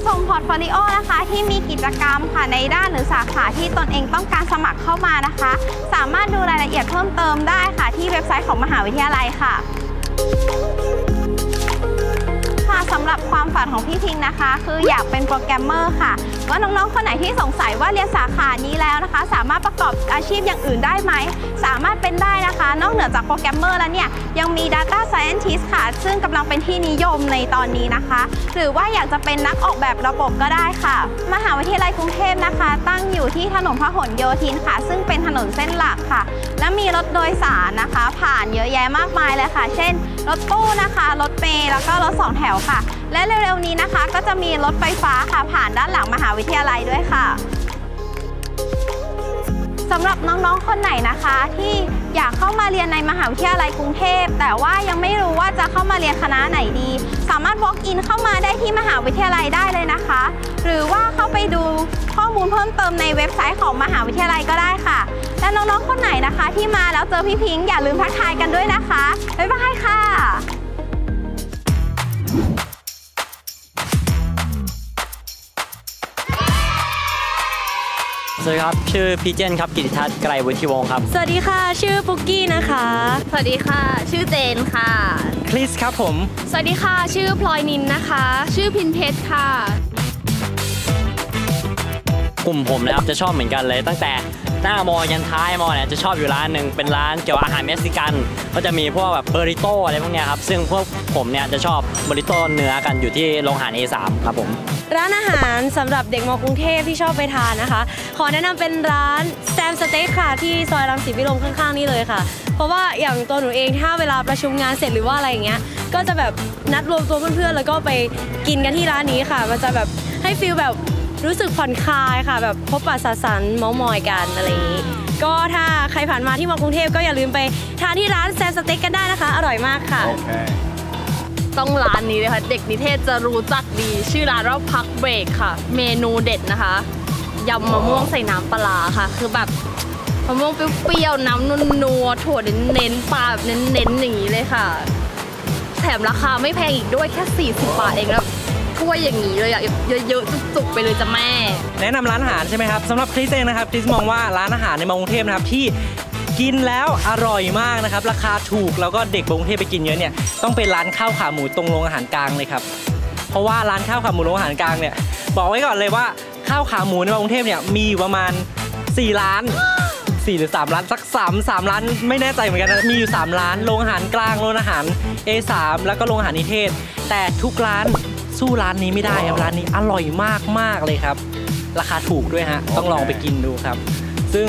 ส่งพอร์ตโฟลิโอนะคะ ที่มีกิจกรรมค่ะในด้านหรือสาขาที่ตนเองต้องการสมัครเข้ามานะคะ สามารถดูรายละเอียดเพิ่มเติมได้ค่ะ ที่เว็บไซต์ของมหาวิทยาลัยค่ะสำหรับความฝันของพี่ทิงนะคะ คืออยากเป็นโปรแกรมเมอร์ค่ะ ว่าน้องๆ คนไหนที่สงสัยว่าเรียนสาขานี้แล้วนะคะ สามารถประกอบอาชีพอย่างอื่นได้ไหมสามารถเป็นได้นะคะ นอกเหนือจากโปรแกรมเมอร์แล้วเนี่ย ยังมี Data Scientist ค่ะ ซึ่งกำลังเป็นที่นิยมในตอนนี้นะคะ หรือว่าอยากจะเป็นนักออกแบบระบบก็ได้ค่ะมหาวิทยาลัยกรุงเทพนะคะ ตั้งอยู่ที่ถนนพหลโยธินค่ะ ซึ่งเป็นถนนเส้นหลักค่ะ และมีรถโดยสารนะคะ ผ่านเยอะแยะมากมายเลยค่ะ เช่น รถตู้นะคะ รถเมล์แล้วก็รถสองแถวค่ะและเร็วๆนี้นะคะก็จะมีรถไฟฟ้าค่ะผ่านด้านหลังมหาวิทยาลัยด้วยค่ะสำหรับน้องๆคนไหนนะคะ ที่อยากเข้ามาเรียนในมหาวิทยาลัยกรุงเทพแต่ว่ายังไม่รู้ว่าจะเข้ามาเรียนคณะไหนดี สามารถ walk in เข้ามาได้ที่มหาวิทยาลัยได้เลยนะคะ หรือว่าเข้าไปดูข้อมูลเพิ่มเติมในเว็บไซต์ของมหาวิทยาลัยก็ได้ค่ะ และน้องๆคนไหนนะคะที่มาแล้วเจอพี่พิงค์อย่าลืมทักทายกันด้วยนะคะบ๊ายบายค่ะสวัสดีครับชื่อพีเจนครับกิติทัศน์ไกรวุฒิวงศ์ครับ สวัสดีค่ะ ชื่อปุกกี้นะคะ สวัสดีค่ะ ชื่อเจนค่ะ คริสครับผม สวัสดีค่ะ ชื่อพลอยนินนะคะ ชื่อพินเพชรค่ะ กลุ่มผมนะครับจะชอบเหมือนกันเลย ตั้งแต่หน้ามอ ยันท้ายมอเนี่ยจะชอบอยู่ร้านหนึ่งเป็นร้านเกี่ยวกับอาหารเม็กซิกัน ก็จะมีพวกแบบเบอริโต้อะไรพวกเนี้ยครับ ซึ่งพวกผมเนี่ยจะชอบเบอริโต้เนื้อกันอยู่ที่โรงอาหาร A3 ครับผมร้านอาหารสำหรับเด็กมกรุงเทพที่ชอบไปทานนะคะ ขอแนะนำเป็นร้านแซมสเต็กค่ะ ที่ซอยรังสิตวิลมข้างๆนี่เลยค่ะ เพราะว่าอย่างตัวหนูเองถ้าเวลาประชุมงานเสร็จหรือว่าอะไรอย่างเงี้ย ก็จะแบบนัดรวมตัวเพื่อนๆแล้วก็ไปกินกันที่ร้านนี้ค่ะมันจะแบบให้ฟีลแบบรู้สึกผ่อนคลายค่ะ แบบพบปะสัสรค์เมามอยกันอะไรอย่างงี้ก็ถ้าใครผ่านมาที่มกรุงเทพก็อย่าลืมไปทานที่ร้านแซมสเต็กกันได้นะคะอร่อยมากค่ะ Okay. ต้องร้านนี้เลยค่ะเด็กนิเทศจะรู้จักดี ชื่อร้านว่าพักเบรกค่ะ เมนูเด็ดนะคะยำมะม่วงใส่น้ำปลาค่ะ คือแบบมะม่วงเปรี้ยวๆ น้ำนัวๆถั่วเน้นๆปลาแบบเน้นๆอย่างนี้เลยค่ะ แถมราคาไม่แพงอีกด้วยแค่40บาทเองแล้วถ้วยอย่างนี้เลยอะเยอะๆจุกๆไปเลยจ้ะแม่ แนะนำร้านอาหารใช่ไหมครับสำหรับคริสเองนะครับคริสมองว่าร้านอาหารในมองกรุงเทพนะครับที่กินแล้วอร่อยมากนะครับ ราคาถูก แล้วก็เด็กกรุงเทพไปกินเยอะเนี่ยต้องเป็นร้านข้าวขาหมูตรงโรงอาหารกลางเลยครับเพราะว่าร้านข้าวขาหมูโรงอาหารกลางเนี่ยบอกไว้ก่อนเลยว่าข้าวขาหมูในกรุงเทพเนี่ยมีประมาณ4ร้าน 4 หรือ3ร้านสัก 3 3ร้านไม่แน่ใจเหมือนกันนะมีอยู่3ร้าน โรงอาหารกลาง โรงอาหาร A3 แล้วก็โรงอาหารนิเทศ แต่ทุกร้านสู้ร้านนี้ไม่ได้ครับร้านนี้อร่อยมากมากเลยครับ ราคาถูกด้วยฮะต้องลองไปกินดูครับ ซึ่ง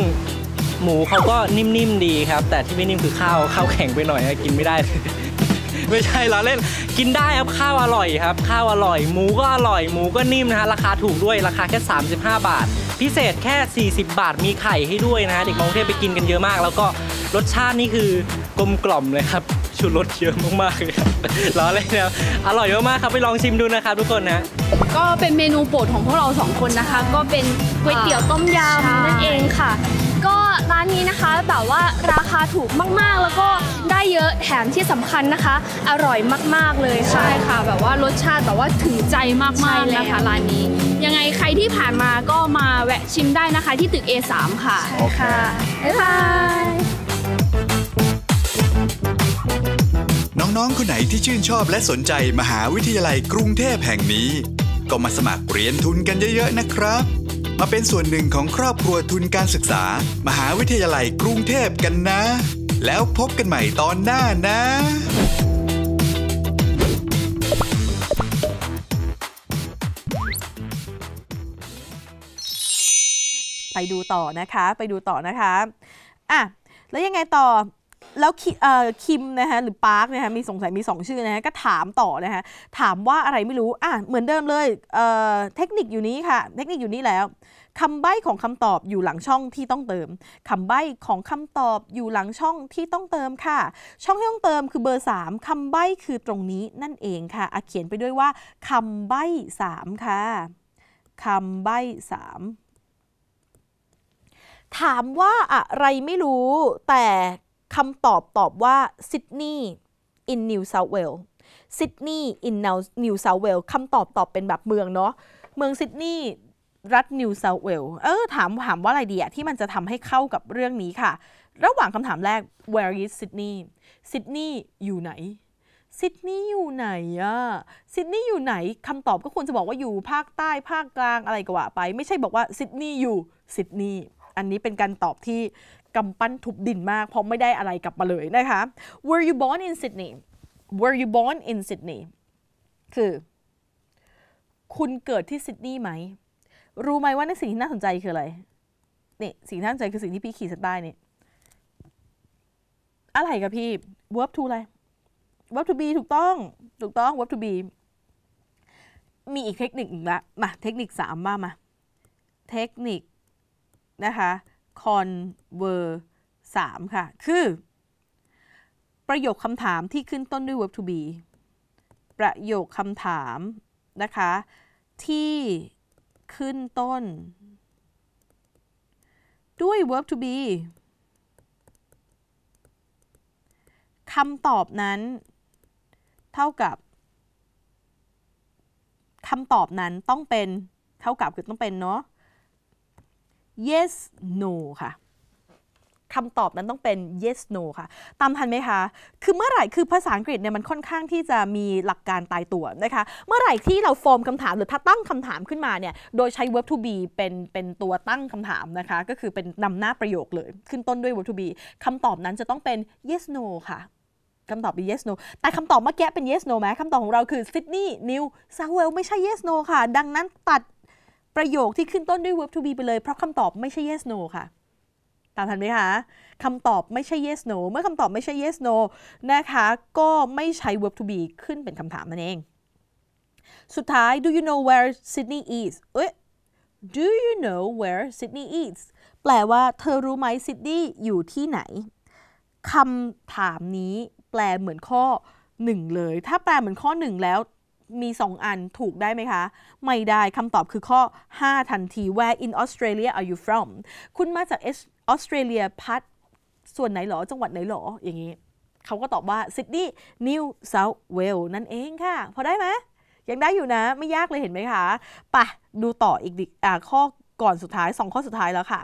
หมูเขาก็นิ่มๆดีครับ แต่ที่ไม่นิ่มคือข้าวข้าวแข็งไปหน่อยกินไม่ได้ ไม่ใช่เราเล่นกินได้ครับข้าวอร่อยครับข้าวอร่อยหมูก็อร่อยหมูก็นิ่มนะฮะราคาถูกด้วยราคาแค่ 35 บาท พิเศษแค่ 40 บาทมีไข่ให้ด้วยนะเด็กกรุงเทพไปกินกันเยอะมาก แล้วก็รสชาตินี่คือกลมกล่อมเลยครับชุดรสเยอะมากๆเลยครับร้อนเลยนะอร่อยมากๆครับไปลองชิมดูนะครับทุกคนนะก็เป็นเมนูโปรดของพวกเราสองคนนะคะก็เป็นก๋วยเตี๋ยวต้มยำนั่นเองค่ะร้านนี้นะคะแบบว่าราคาถูกมากๆ แล้วก็ได้เยอะแถมที่สำคัญนะคะ อร่อยมากๆ เลยใช่ค่ะ แบบว่ารสชาติแบบว่าถึงใจมากๆ นะคะร้านนี้ ยังไงใครที่ผ่านมาก็มาแวะชิมได้นะคะที่ตึก A3 ค่ะใช่ค่ะบ๊ายบายน้องๆคนไหนที่ชื่นชอบและสนใจมหาวิทยาลัยกรุงเทพแห่งนี้ ก็มาสมัครเรียนทุนกันเยอะๆนะครับมาเป็นส่วนหนึ่งของครอบครัวทุนการศึกษามหาวิทยาลัยกรุงเทพกันนะ แล้วพบกันใหม่ตอนหน้านะ ไปดูต่อนะคะ ไปดูต่อนะคะ อ่ะ แล้วยังไงต่อแล้วคิมนะคะหรือปาร์คนะคะมีสงสัยมี 2 ชื่อนะคะก็ถามต่อนะคะถามว่าอะไรไม่รู้อ่ะเหมือนเดิมเลยเเทคนิคอยู่นี้ค่ะเทคนิคอยู่นี้แล้วคำใบ้ของคำตอบอยู่หลังช่องที่ต้องเติมคำใบ้ของคำตอบอยู่หลังช่องที่ต้องเติมค่ะช่องที่ต้องเติมคือเบอร์ 3 คำใบ้คือตรงนี้นั่นเองค่ะเขียนไปด้วยว่าคำใบ้3ค่ะคำใบ้3ถามว่าอะไรไม่รู้แต่คำตอบตอบว่าซิดนีย์อินนิวเซาเวลล e ซิดนีย์ in น e w South เวล e ์คำตอบตอบเป็นแบบเมืองเนาะเมืองซิดนีย์รัฐนิวเซาเวลเออถามถามว่าอะไรดีอะที่มันจะทำให้เข้ากับเรื่องนี้ค่ะ ระหว่างคำถามแรก where is Sydney Sydney อยู่ไหนซิดนีย์อยู่ไหนอะซิดนีย์อยู่ไหนคำตอบก็ควรจะบอกว่าอยู่ภาคใต้ภาคกลางอะไรก็ว่าไปไม่ใช่บอกว่าซิดนีย์อยู่ซิดนีย์อันนี้เป็นการตอบที่กำปั้นทุบดินมากเพราะไม่ได้อะไรกลับมาเลยนะคะ Were you born in Sydney Were you born in Sydney คือ คุณเกิดที่ซิดนีย์ไหม รู้ไหมว่าในสิ่งที่น่าสนใจคืออะไรนี่สิ่งที่น่าสนใจคือสิ่งที่พี่ขีดเส้นใต้นี่อะไรกับพี่ verb to อะไร verb to be ถูกต้อง ถูกต้อง verb to be มีอีกเทคนิคอีกละมาเทคนิคสามมามา เทคนิคนะคะคอนเวอร์สามค่ะ คือ ประโยคคำถามที่ขึ้นต้นด้วย verb to be ประโยคคำถามนะคะ ที่ขึ้นต้นด้วย verb to be คำตอบนั้น เท่ากับคำตอบนั้นต้องเป็นเท่ากับคือต้องเป็นเนาะ yes no ค่ะคำตอบนั้นต้องเป็น yes no ค่ะตามทันไหมคะ คือเมื่อไหร่คือภาษาอังกฤษเนี่ยมันค่อนข้างที่จะมีหลักการตายตัวนะคะ เมื่อไหร่ที่เราฟอร์มคำถามหรือถ้าตั้งคำถามขึ้นมาเนี่ย โดยใช้ verb to be เป็น เป็นตัวตั้งคำถามนะคะ ก็คือเป็นนำหน้าประโยคเลย ขึ้นต้นด้วย verb to be คำตอบนั้นจะต้องเป็น yes no ค่ะคำตอบเป็น yes no แต่คำตอบเมื่อกี้เป็น yes no ไหมคำตอบของเราคือ Sydney New South Wales ไม่ใช่ yes no ค่ะ ดังนั้นตัดประโยคที่ขึ้นต้นด้วย verb to be ไปเลยเพราะคำตอบไม่ใช่ yes no ค่ะ ตามทันไหมคะ คำตอบไม่ใช่ yes no เมื่อคำตอบไม่ใช่ yes no นะคะ ก็ไม่ใช้ verb to be ขึ้นเป็นคำถามนั่นเอง สุดท้าย do you know where Sydney is เอ้ย do you know where Sydney is แปลว่าเธอรู้ไหมซิดนีย์อยู่ที่ไหน คำถามนี้แปลเหมือนข้อ 1 เลย ถ้าแปลเหมือนข้อ 1 แล้วมีสองอันถูกได้ไหมคะไม่ได้คำตอบคือข้อ 5 ทันที Where in Australia are you from คุณมาจากออสเตรเลียพัทส่วนไหนหรอจังหวัดไหนหรออย่างนี้เขาก็ตอบว่าซิดนีย์นิวเซาท์เวลนั่นเองค่ะ พอได้ไหมยังได้อยู่นะ ไม่ยากเลยเห็นไหมคะปะดูต่ออีกดิอ่าข้อก่อนสุดท้าย 2 ข้อสุดท้ายแล้วค่ะ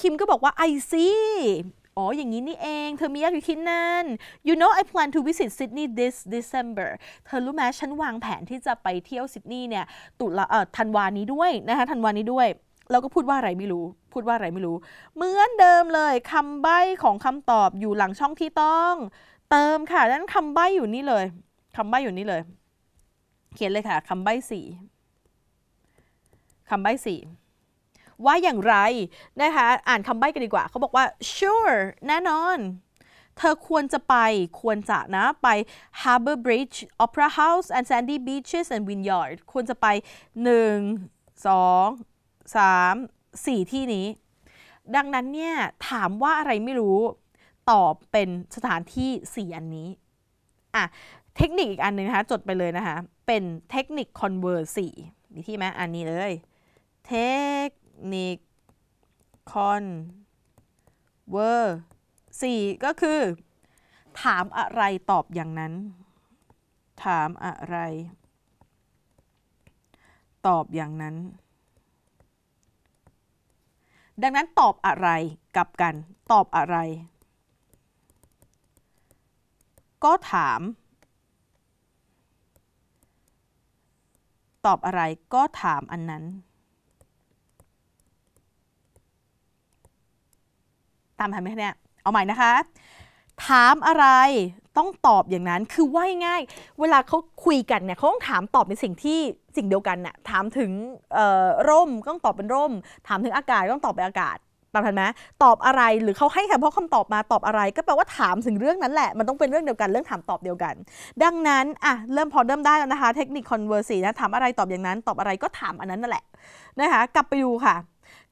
คิมก็บอกว่า I see อ๋อ อย่างนี้นี่เอง เธอมียากอยู่ที่นั่น you know I plan to visit Sydney this December เธอรู้ไหมฉันวางแผนที่จะไปเที่ยวซิดนีย์เนี่ย ตุลาธันวานี้ด้วยนะคะธันวานี้ด้วย แล้วก็พูดว่าอะไรไม่รู้ พูดว่าอะไรไม่รู้ เหมือนเดิมเลยคำใบ้ของคำตอบอยู่หลังช่องที่ต้อง เติมค่ะดังนั้นคำใบ้อยู่นี่เลยคำใบ้อยู่นี่เลย เขียนเลยค่ะ คำใบ้สี่คำใบ้สี่ว่าอย่างไรนะคะ อ่านคำใบ้กันดีกว่าเขาบอกว่า sure แน่นอน เธอควรจะไปควรจะนะไป Harbor Bridge Opera House and Sandy Beaches and Vineyard ควรจะไป 1 2 3 4 ที่นี้ ดังนั้นเนี่ย ถามว่าอะไรไม่รู้ตอบเป็นสถานที่ 4 อันนี้ อ่ะ เทคนิคอีกอันหนึ่งนะคะ จดไปเลยนะคะ เป็นเทคนิค converse 4มีที่ไหมอันนี้เลยเทคนิกคอนเวอร์สี่ก็คือ ถามอะไรตอบอย่างนั้น ถามอะไร ตอบอย่างนั้น ดังนั้นตอบอะไรกับกัน ตอบอะไร ก็ถาม ตอบอะไรก็ถามอันนั้นามทันไหมเนี่ย เอาใหม่นะคะ ถามอะไรต้องตอบอย่างนั้น คือว่าง่าย เวลาเขาคุยกันเนี่ยเขาต้องถามตอบในสิ่งที่สิ่งเดียวกันน่ะถามถึงร่มต้องตอบเป็นร่ม ถามถึงอากาศต้องตอบเป็นอากาศตามทันไหมตอบอะไรหรือเขาให้เฉพาะคำตอบมาตอบอะไร ก็แปลว่าถามถึงเรื่องนั้นแหละ มันต้องเป็นเรื่องเดียวกันเรื่องถามตอบเดียวกัน ดังนั้นอ่ะเริ่มพอเริ่มได้แล้วนะคะเทคนิคคอนเวอร์ซีนะ ถามอะไรตอบอย่างนั้นตอบอะไรก็ถามอันนั้นนั่นแหละนะคะกลับไปดูค่ะ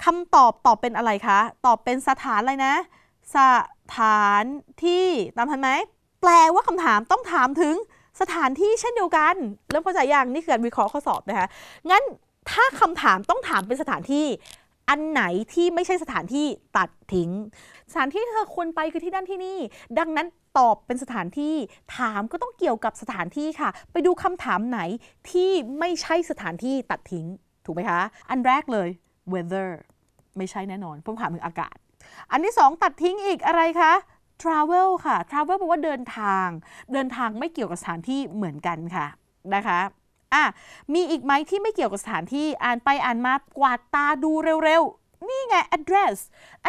คำตอบตอบเป็นอะไรคะ ตอบเป็นสถานอะไรนะ สถานที่ ตามทันไหมแปลว่าคำถามต้องถามถึงสถานที่เช่นเดียวกันเริ่มเข้าใจยังนี่คือการวิเคราะห์ข้อสอบนะคะงั้นถ้าคำถามต้องถามเป็นสถานที่ อันไหนที่ไม่ใช่สถานที่ตัดทิ้ง สถานที่เธอควรไปคือที่นั่นที่นี่ ดังนั้นตอบเป็นสถานที่ถามก็ต้องเกี่ยวกับสถานที่ค่ะ ไปดูคำถามไหนที่ไม่ใช่สถานที่ตัดทิ้งถูกไหมคะอันแรกเลย weather ไม่ใช่แน่นอนเพราะผ่านทงอากาศ อันที่2ตัดทิ้งอีกอะไรคะ travel ค่ะ travel แปลว่าเดินทาง เดินทางไม่เกี่ยวกับสถานที่เหมือนกันค่ะนะคะ อ่ะ มีอีกไหมที่ไม่เกี่ยวกับสถานที่ อ่านไปอ่านมา กวาดตาดูเร็วๆ นี่ไง address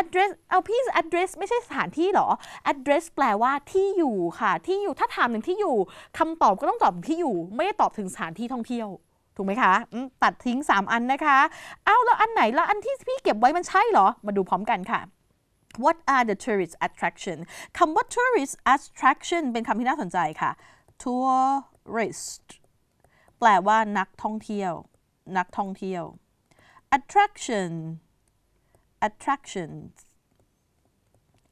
address เอาพี่ address ไม่ใช่สถานที่หรอ address แปลว่าที่อยู่ค่ะ ที่อยู่ ถ้าถามถึงที่อยู่คำตอบก็ต้องตอบที่อยู่ ไม่ได้ตอบถึงสถานที่ท่องเที่ยวถูกไหมคะ ตัดทิ้ง 3 อันนะคะ เอา แล้ว อันไหน แล้วอันที่พี่เก็บไว้มันใช่เหรอ มาดูพร้อมกันค่ะ What are the tourist attraction คำว่า tourist attraction เป็นคำที่น่าสนใจค่ะ tourist แปลว่า นักท่องเที่ยว นักท่องเที่ยว attraction attractions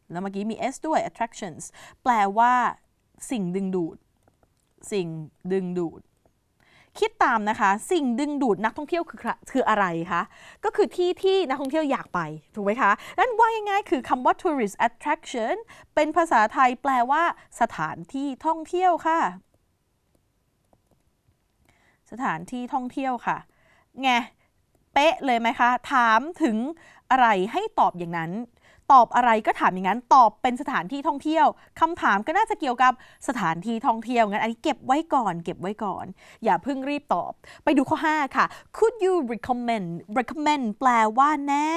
แล้วเมื่อกี้มี s ด้วย attractions แปลว่า สิ่งดึงดูด สิ่งดึงดูดคิดตามนะคะ สิ่งดึงดูดนักท่องเที่ยวคือคืออะไรคะ ก็คือที่ที่นักท่องเที่ยวอยากไปถูกไหมคะนั่นว่าง่ายๆคือคำว่า tourist attraction เป็นภาษาไทยแปลว่าสถานที่ท่องเที่ยวค่ะ สถานที่ท่องเที่ยวค่ะไงเป๊ะเลยไหมคะ ถามถึงอะไรให้ตอบอย่างนั้นตอบอะไรก็ถามอย่างนั้นตอบเป็นสถานที่ท่องเที่ยว คำถามก็น่าจะเกี่ยวกับสถานที่ท่องเที่ยวงั้นอันนี้เก็บไว้ก่อนเก็บไว้ก่อน อย่าเพิ่งรีบตอบ ไปดูข้อ5ค่ะ could you recommend recommend แปลว่าแนะ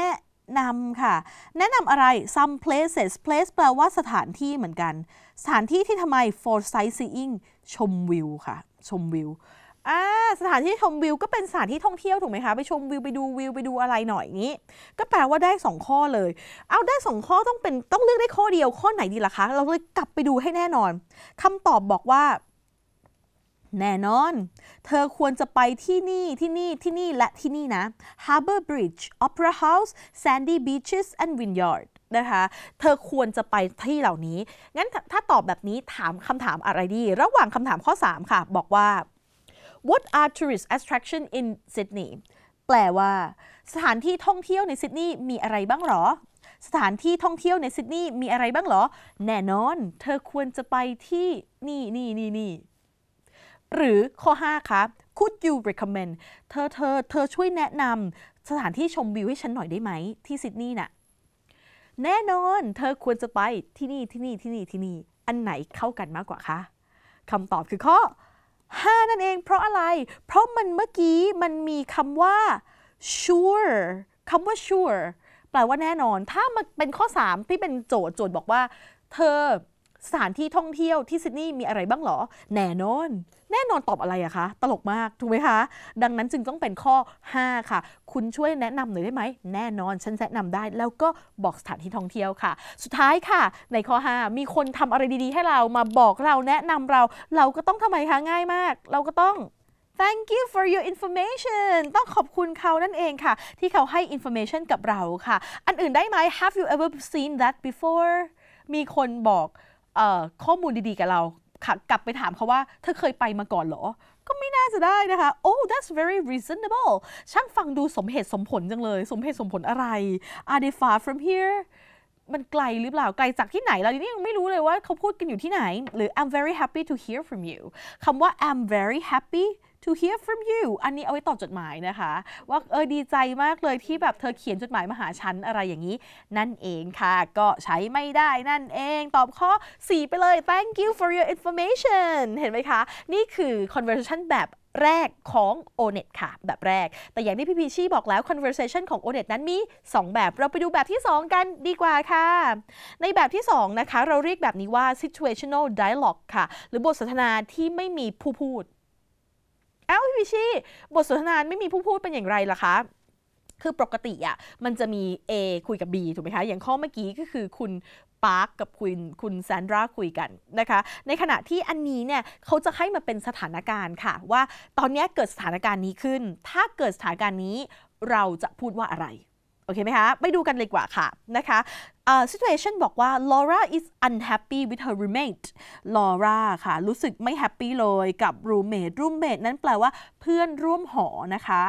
นำค่ะ แนะนำอะไร some places place แปลว่าสถานที่เหมือนกัน สถานที่ที่ทำไม for sightseeing ชมวิวค่ะ ชมวิวอ่าสถานที่ชมวิวก็เป็นสถานที่ท่องเที่ยวถูกไหมคะไปชมวิวไปดูวิวไปดูอะไรหน่อยนี้ ก็แปลว่าได้ 2 ข้อเลย เอาได้ 2 ข้อต้องเป็นต้องเลือกได้ข้อเดียวข้อไหนดีล่ะคะเราเลยกลับไปดูให้แน่นอน คำตอบบอกว่า แน่นอน เธอควรจะไปที่นี่ที่นี่ที่นี่และที่นี่นะ Harbor Bridge Opera House Sandy Beaches and Vineyard นะคะ เธอควรจะไปที่เหล่านี้งั้นถ้าตอบแบบนี้ถามคำถามอะไรดี ระหว่างคำถามข้อ3ค่ะบอกว่า What are tourist attraction in Sydney แปลว่า สถานที่ท่องเที่ยวในซิดนีย์มีอะไรบ้างหรอ สถานที่ท่องเที่ยวในซิดนีย์มีอะไรบ้างหรอ แน่นอน เธอควรจะไปที่ นี่นี่นี่นี่หรือข้อ 5ค่ะ Could you recommend เธอเธอ เธอช่วยแนะนำสถานที่ชมวิวให้ฉันหน่อยได้ไหม ที่ซิดนีย์น่ะแน่นอน เธอควรจะไปที่นี่ที่นี่ที่นี่ ที่นี่ อันไหนเข้ากันมากกว่าคะ คำตอบคือข้อ5นั่นเองเพราะอะไร เพราะมันเมื่อกี้มันมีคำว่า sure คำว่า sure แปลว่าแน่นอน ถ้ามันเป็นข้อ3ที่เป็นโจทย์ โจทย์บอกว่าเธอสถานที่ท่องเที่ยวที่ซิดนีย์มีอะไรบ้างหรอ แน่นอน แน่นอนตอบอะไรอะคะ ตลกมาก ถูกไหมคะ ดังนั้นจึงต้องเป็นข้อ 5 ค่ะ คุณช่วยแนะนำหน่อยได้ไหม แน่นอน ฉันแนะนำได้ แล้วก็บอกสถานที่ท่องเที่ยวค่ะ สุดท้ายค่ะ ในข้อ 5 มีคนทำอะไรดีๆ ให้เรามาบอกเราแนะนำเรา เราก็ต้องทำไมคะ ง่ายมาก เราก็ต้อง Thank you for your information ต้องขอบคุณเขานั่นเองค่ะ ที่เขาให้ information กับเราค่ะ อันอื่นได้ไหม Have you ever seen that before มีคนบอกข้อมูลดีๆกับเรา กลับไปถามเขาว่าเธอเคยไปมาก่อนเหรอ ก็ไม่น่าจะได้นะคะ oh that's very reasonable ช่างฟังดูสมเหตุสมผลจังเลย สมเหตุสมผลอะไร are they far from here มันไกลหรือเปล่า ไกลจากที่ไหน เรานี่ยังไม่รู้เลยว่าเขาพูดกันอยู่ที่ไหนหรือ I'm very happy to hear from you คำว่า I'm very happy to hear from you อันนี้เอาไว้ตอบจดหมายนะคะ ว่าเออดีใจมากเลยที่แบบเธอเขียนจดหมายมาหาฉันอะไรอย่างนี้ นั่นเองค่ะ ก็ใช้ไม่ได้นั่นเอง ตอบข้อ 4 ไปเลย thank you for your information เห็นไหมคะ นี่คือ conversation แบบแรกของ ONET ค่ะ แบบแรก แต่อย่างที่พี่พีชี่บอกแล้ว conversation ของ ONET นั้นมี 2 แบบ เราไปดูแบบที่ 2 กันดีกว่าค่ะ ในแบบที่2นะคะเราเรียกแบบนี้ว่า situational dialogue ค่ะ หรือบทสนทนาที่ไม่มีผู้พูดเอ้าพี่ิชี่บทสนทนาไม่มีผู้พูดเป็นอย่างไรล่ะคะคือปกติอะ่ะมันจะมี A คุยกับ B ถูกไหมคะอย่างข้อเมื่อกี้ก็คือคุณปาร์กกับคุณ คุณแซนดราคุยกันนะคะ ในขณะที่อันนี้เนี่ยเขาจะให้มาเป็นสถานการณ์ค่ะ ว่าตอนนี้เกิดสถานการณ์นี้ขึ้น ถ้าเกิดสถานการณ์นี้เราจะพูดว่าอะไรโอเคไหมคะ ไปดูกันเลยกว่าค่ะนะคะ uh, situation บอกว่า Laura is unhappy with her roommate Laura ค่ะ รู้สึกไม่แฮปปี้เลยกับ roommate roommate นั้นแปลว่าเพื่อนร่วมหอ นะคะ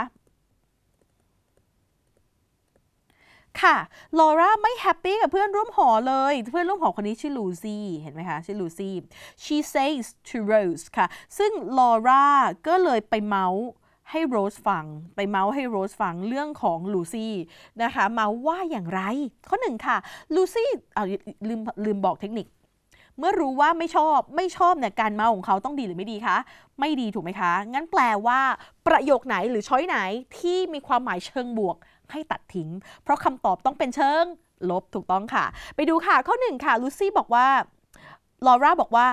ค่ะลอร่าไม่แฮปปี้กับเพื่อนร่วมหอเลย เพื่อนร่วมหอคนนี้ชื่อลูซี่เห็นไหมคะ ชื่อลูซี่ she says to Rose ค่ะ ซึ่งลอร่าก็เลยไปเมาส์ให้โรสฟัง ไปเมาส์ให้โรสฟังเรื่องของลูซี่นะคะเมาว่าอย่างไร ข้อหนึ่งค่ะลูซี่เอาลืมลืมบอกเทคนิคเมื่อรู้ว่าไม่ชอบไม่ชอบเนี่ยการเมาของเขาต้องดีหรือไม่ดีคะ ไม่ดีถูกไหมคะ งั้นแปลว่า ประโยคไหนหรือช้อยไหนที่มีความหมายเชิงบวก ให้ตัดทิ้งเพราะคำตอบต้องเป็นเชิง ลบถูกต้องค่ะ ไปดูค่ะข้อหนึ่งค่ะลูซี่บอกว่าลอร่าบอกว่า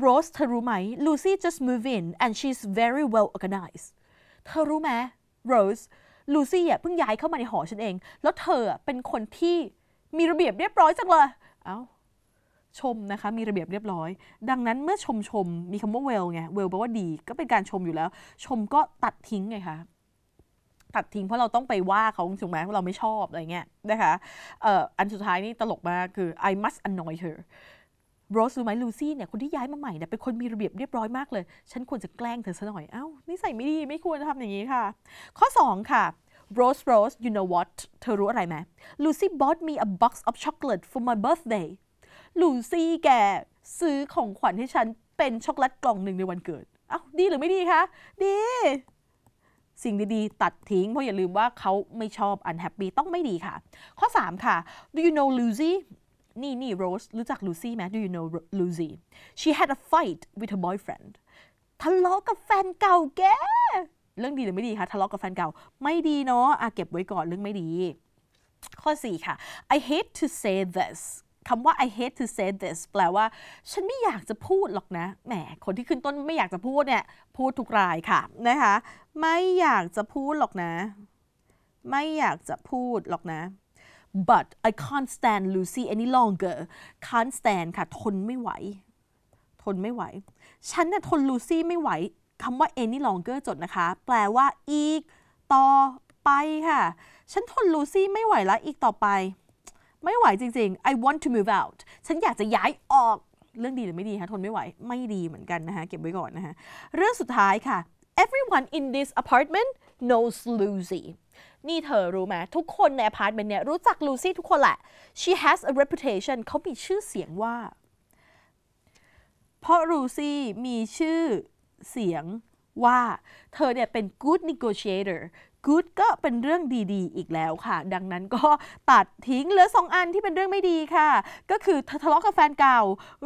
โรสเธอรู้ไหมลูซี่ just m o v e in and she's very well organized เธอรู้ไหมโรสลูซี่อ่ะเพิ่งย้ายเข้ามาในหอฉันเอง แล้วเธอเป็นคนที่มีระเบียบเรียบร้อยจังเลยเอา้า ชมนะคะ มีระเบียบเรียบร้อย ดังนั้นเมื่อชมชมมีคำว่า well ไง well แปลว่าดีก็เป็นการชมอยู่แล้ว ชมก็ตัดทิ้งไงคะ ตัดทิ้งเพราะเราต้องไปว่าเขาถูกไหมว่าเราไม่ชอบอะไรเงี้ยนะคะอออันสุดท้ายนี่ตลกมากคือ I must annoy her โรสรู้ไหมลูซี่เนี่ยคนที่ย้ายมาใหม่เนี่ยเป็นคนมีระเบียบเรียบร้อยมากเลยฉันควรจะแกล้งเธอซะหน่อยเอา้านิสัยไม่ดีไม่ควรทำอย่างนี้ค่ะ ข้อ2ค่ะ Rose Rose you know what เธอรู้อะไรไหม Lucy bought me a box of chocolate for my birthday ลูซี่แกซื้อของขวัญให้ฉันเป็นช็อกโกแลตกล่องหนึ่งในวันเกิดเอา้าดีหรือไม่ดีคะดีสิ่งดีๆตัดทิ้งเพราะอย่าลืมว่าเขาไม่ชอบ unhappy ต้องไม่ดีค่ะข้อ3ค่ะ do you know Lucy นี่นี่โรสรู้จักลูซี่ไหม Do you know Lucy she had a fight with her boyfriend ทะเลาะกับแฟนเก่าแก เรื่องดีหรือไม่ดีคะทะเลาะกับแฟนเก่า ไม่ดีเนาะอะเก็บไว้ก่อนเรื่องไม่ดี ข้อ 4 ค่ะ I hate to say this คำว่า I hate to say this แปลว่าฉันไม่อยากจะพูดหรอกนะแหมคนที่ขึ้นต้นไม่อยากจะพูดเนี่ย พูดทุกรายค่ะนะคะไม่อยากจะพูดหรอกนะ ไม่อยากจะพูดหรอกนะ but I can't stand Lucy any longer can't stand ค่ะ ทนไม่ไหว ทนไม่ไหว ฉันน่ะทนลูซี่ไม่ไหว คำว่า any longer จดนะคะ แปลว่าอีกต่อไปค่ะ ฉันทนลูซี่ไม่ไหวแล้วอีกต่อไป ไม่ไหวจริง ๆ I want to move out ฉันอยากจะย้ายออก เรื่องดีหรือไม่ดีคะทนไม่ไหว ไม่ดีเหมือนกันนะคะ เก็บไว้ก่อนนะคะ เรื่องสุดท้ายค่ะ everyone in this apartment knows Lucy นี่เธอรู้ไหมทุกคนในอพาร์ตเมนต์เนี่ยรู้จักลูซี่ทุกคนแหละ she has a reputation เขามีชื่อเสียงว่า เพราะลูซี่มีชื่อเสียงว่า เธอเนี่ยเป็น good negotiator good ก็เป็นเรื่องดี ๆ อีกแล้วค่ะ ดังนั้นก็ตัดทิ้งเหลือสองอันที่เป็นเรื่องไม่ดีค่ะ ก็คือทะเลาะกับแฟนเก่า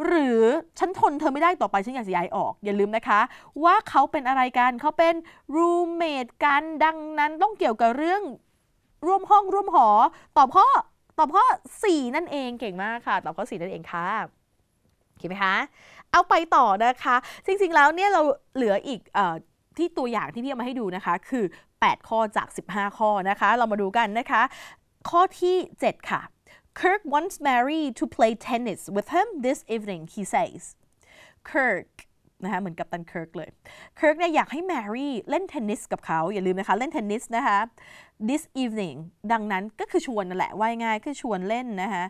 หรือฉันทนเธอไม่ได้ต่อไป ฉันอยากจะย้ายออก อย่าลืมนะคะ ว่าเขาเป็นอะไรกัน เขาเป็น roommate กันดังนั้นต้องเกี่ยวกับเรื่องร่วมห้องร่วมหอ ตอบข้อตอบข้อ 4 นั่นเองเก่งมากค่ะตอบข้อ4 นั่นเองค่ะเห็นไหมคะเอาไปต่อนะคะจริงๆแล้วเนี่ยเราเหลืออีกอที่ตัวอย่างที่พี่เอามาให้ดูนะคะคือ8 ข้อจาก 15 ข้อนะคะ เรามาดูกันนะคะ ข้อที่ 7 ค่ะ Kirk wants Mary to play tennis with him this evening he says Kirk นะคะ เหมือนกับตันเคิร์กเลยเคิร์กเนี่ยอยากให้แมรี่เล่นเทนนิสกับเขา อย่าลืมนะคะ เล่นเทนนิสนะคะ this evening ดังนั้นก็คือชวนนั่นแหละ ว่ายง่ายคือชวนเล่นนะคะ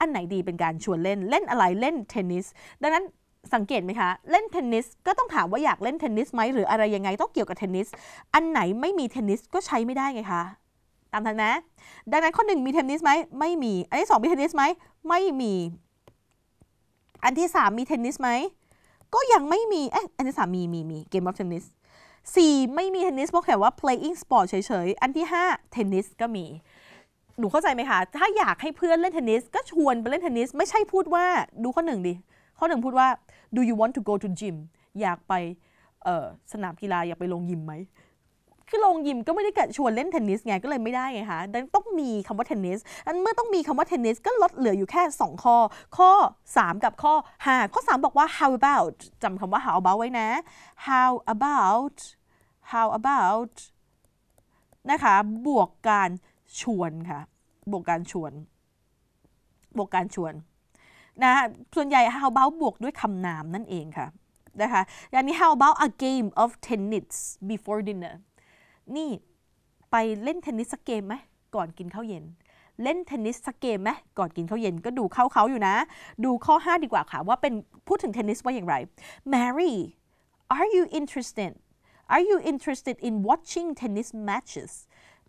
อันไหนดีเป็นการชวนเล่น เล่นอะไรเล่นเทนนิส ดังนั้นสังเกตไหมคะเล่นเทนนิสก็ต้องถามว่าอยากเล่นเทนนิสไหมหรืออะไรยังไงต้องเกี่ยวกับเทนนิสอันไหนไม่มีเทนนิสก็ใช้ไม่ได้ไงคะตามทันไหมดังนั้นข้อหนึ่งมีเทนนิสไหมไม่มี อันที่สองมีเทนนิสไหมไม่มีอันที่สามมีเทนนิสไหมก็ยังไม่มีเอ๊ะอันที่สามมีมีมีเกมบอฟเทนนิสสี่ไม่มีเทนนิสเพราะแค่ว่า playing sport เฉยๆอันที่ห้าเทนนิสก็มีหนูเข้าใจไหมคะถ้าอยากให้เพื่อนเล่นเทนนิสก็ชวนไปเล่นเทนนิสไม่ใช่พูดว่าดูข้อหนึ่งดิข้อหนึ่งพูดว่า do you want to go to gym อยากไปสนามกีฬาอยากไปลงยิมไหมคือลงยิมก็ไม่ได้กะชวนเล่นเทนนิสไงก็เลยไม่ได้ไงคะดังต้องมีคำว่าเทนนิสอันเมื่อต้องมีคำว่าเทนนิสก็ลดเหลืออยู่แค่ 2 ข้อ ข้อ 3 กับข้อ 5 ข้อ 3 บอกว่า how about จำคำว่า how about ไว้นะ how about how about นะคะ บวกการชวนค่ะ บวกการชวน บวกการชวนนะส่วนใหญ่ how about บวกด้วยคำนามนั่นเองค่ะ นะคะอย่างนี้ how about a game of tennis before dinner นี่ไปเล่นเทนนิสสักเกมไหม ก่อนกินข้าวเย็น เล่นเทนนิสสักเกมไหม ก่อนกินข้าวเย็น ก็ดูเข้าเขาอยู่นะ ดูข้อ 5 ดีกว่าค่ะ ว่าเป็นพูดถึงเทนนิสว่าอย่างไร Mary are you interested are you interested in watching tennis matches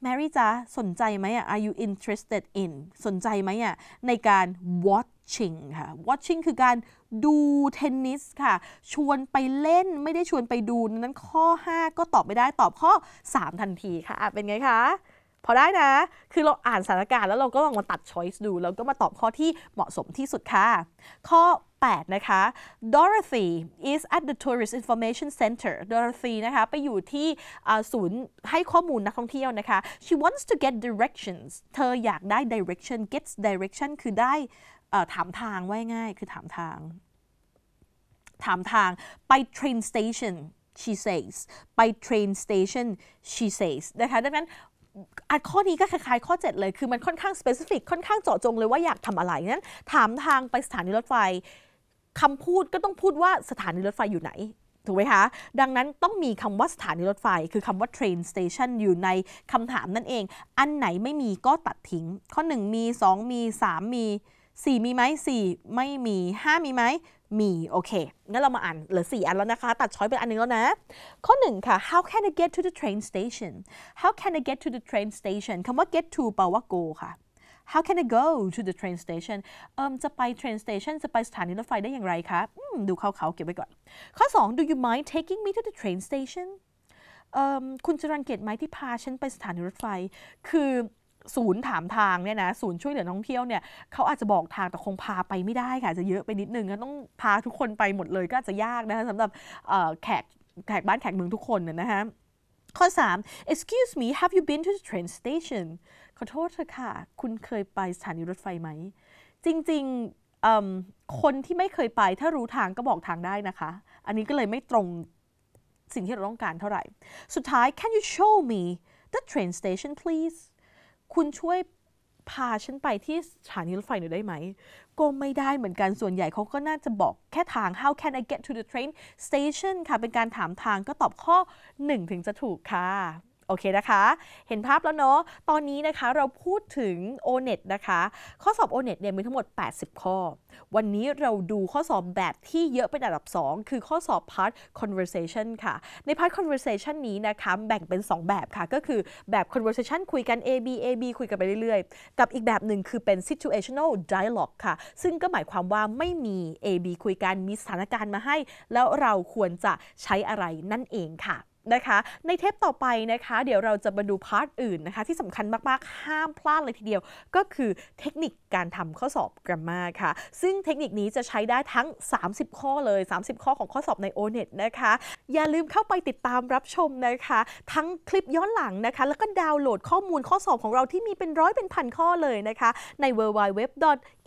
Mary จ้าสนใจไหมอ่ะ are you interested in สนใจไหมอ่ะในการ watch watching ค่ะ watching คือการดูเทนนิสค่ะ ชวนไปเล่นไม่ได้ชวนไปดูนั้นข้อ 5 ก็ตอบไม่ได้ตอบข้อ 3 ทันทีค่ะเป็นไงคะพอได้นะคือเราอ่านสถานการณ์แล้วเราก็ลองมาตัดช้อยส์ดูแล้วก็มาตอบข้อที่เหมาะสมที่สุดค่ะข้อ8นะคะ Dorothy is at the tourist information center Dorothy นะคะไปอยู่ที่ศูนย์ให้ข้อมูลนักท่องเที่ยวนะคะ she wants to get directions เธออยากได้ direction gets direction คือได้ถามทางไว้ง่ายคือถามทาง ถามทางไป train station she says ไป train station she says นะคะดังนั้นข้อนี้ก็คล้ายๆ ข้อ7เลย คือมันค่อนข้าง specific ค่อนข้างเจาะจงเลยว่าอยากทำอะไรนั้นถามทางไปสถานีรถไฟคำพูดก็ต้องพูดว่าสถานีรถไฟอยู่ไหนถูกไหมคะ ดังนั้นต้องมีคำว่าสถานีรถไฟ คือคำว่า train station อยู่ในคำถามนั่นเอง อันไหนไม่มีก็ตัดทิ้ง ข้อ1มี2 มี 3 มี4มีไหม4ไม่มี 5 มีไหมมี โอเค งั้นเรามาอ่านเหลือ4 อันแล้วนะคะ ตัดช้อยเป็นอันนึงแล้วนะ ข้อ1ค่ะ how can I get to the train station how can I get to the train station คำว่า get to แปลว่า go ค่ะ how can I go to the train station เอ่มจะไป train station จะไปสถานีรถไฟได้อย่างไรคะดูเขาเขาเก็บไว้ก่อน ข้อ 2 do you mind taking me to the train station คุณจะรังเกียจไหมที่พาฉันไปสถานีรถไฟ คือศูนย์ถามทางเนี่ยนะศูนย์ช่วยเหลือท่องเที่ยวเนี่ยเขาอาจจะบอกทางแต่คงพาไปไม่ได้ค่ะจะเยอะไปนิดนึงก็ต้องพาทุกคนไปหมดเลยก็จจะยากนะคะสำหรับแขกแขกบ้านแขกเมืองทุกคนนะคะข้อ 3 excuse me have you been to the train station ขอโทษเธอค่ะ คุณเคยไปสถานีรถไฟไหม จริงๆคนที่ไม่เคยไปถ้ารู้ทางก็บอกทางได้นะคะ อันนี้ก็เลยไม่ตรงสิ่งที่เราต้องการเท่าไหร่ สุดท้าย can you show me the train station please คุณช่วยพาฉันไปที่สถานีรถไฟหน่อยได้ไหม ก็ไม่ได้เหมือนกัน ส่วนใหญ่เขาก็น่าจะบอกแค่ทาง how can I get to the train station ค่ะ เป็นการถามทางก็ตอบข้อ 1 ถึงจะถูกค่ะโอเคนะคะ เห็นภาพแล้วเนาะ ตอนนี้นะคะเราพูดถึง O-net นะคะ ข้อสอบ O-net เนี่ยมีทั้งหมด 80 ข้อ วันนี้เราดูข้อสอบแบบที่เยอะเป็นอันดับ 2 คือข้อสอบ part conversation ค่ะ ใน part conversation นี้นะคะแบ่งเป็น 2 แบบค่ะ ก็คือแบบ conversation คุยกัน A B A B คุยกันไปเรื่อยๆ กับอีกแบบหนึ่งคือเป็น situational dialogue ค่ะ ซึ่งก็หมายความว่าไม่มี A B คุยกัน มีสถานการณ์มาให้ แล้วเราควรจะใช้อะไรนั่นเองค่ะนะคะในเทปต่อไปนะคะ เดี๋ยวเราจะมาดูพาร์ทอื่นนะคะที่สำคัญมากๆห้ามพลาดเลยทีเดียวก็คือเทคนิคการทำข้อสอบกรามาค่ะ ซึ่งเทคนิคนี้จะใช้ได้ทั้ง 30 ข้อเลย 30 ข้อของข้อสอบใน o n e t นะคะ อย่าลืมเข้าไปติดตามรับชมนะคะทั้งคลิปย้อนหลังนะคะแล้วก็ดาวน์โหลดข้อมูลข้อสอบของเราที่มีเป็นร้อยเป็นพันข้อเลยนะคะใน w w w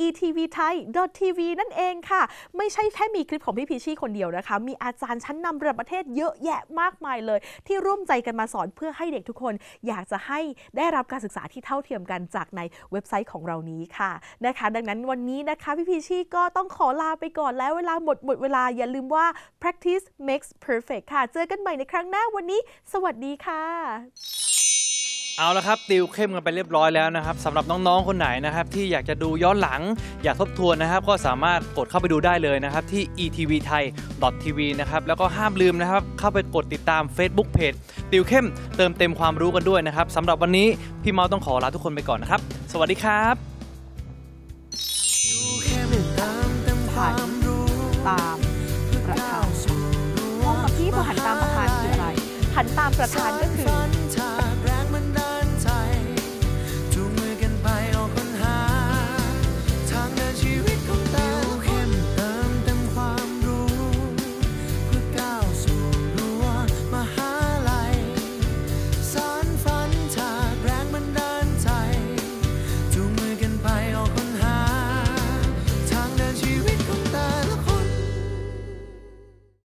e t v t h a i t v นั่นเองค่ะ ไม่ใช่แค่มีคลิปของพี่พีชี่คนเดียวนะคะมีอาจารย์ชั้นนำระดับประเทศเยอะแยะมากมายเลยที่ร่วมใจกันมาสอนเพื่อให้เด็กทุกคน อยากจะให้ได้รับการศึกษาที่เท่าเทียมกันจากในเว็บไซต์ของเรานี้ค่ะนะคะ ดังนั้นวันนี้นะคะพี่พีชีก็ต้องขอลาไปก่อนแล้วเวลาหมดหมดเวลาอย่าลืมว่า practice makes perfect ค่ะเจอกันใหม่ในครั้งหน้าวันนี้ สวัสดีค่ะเอาละครับติวเข้มกันไปเรียบร้อยแล้วนะครับสำหรับน้อง ๆ คนไหนนะครับที่อยากจะดูย้อนหลัง อยากทบทวนนะครับ ก็สามารถกดเข้าไปดูได้เลยนะครับที่ etv thai tv นะครับแล้วก็ห้ามลืมนะครับ เข้าไปกดติดตาม Facebook Page ติวเข้มเติมเต็มความรู้กันด้วยนะครับสำหรับวันนี้พี่เมาต้องขอลาทุกคนไปก่อนนะครับ สวัสดีครับตามประธานี่พอหันตามประธานคืออะไรหันตามประธานก็คือ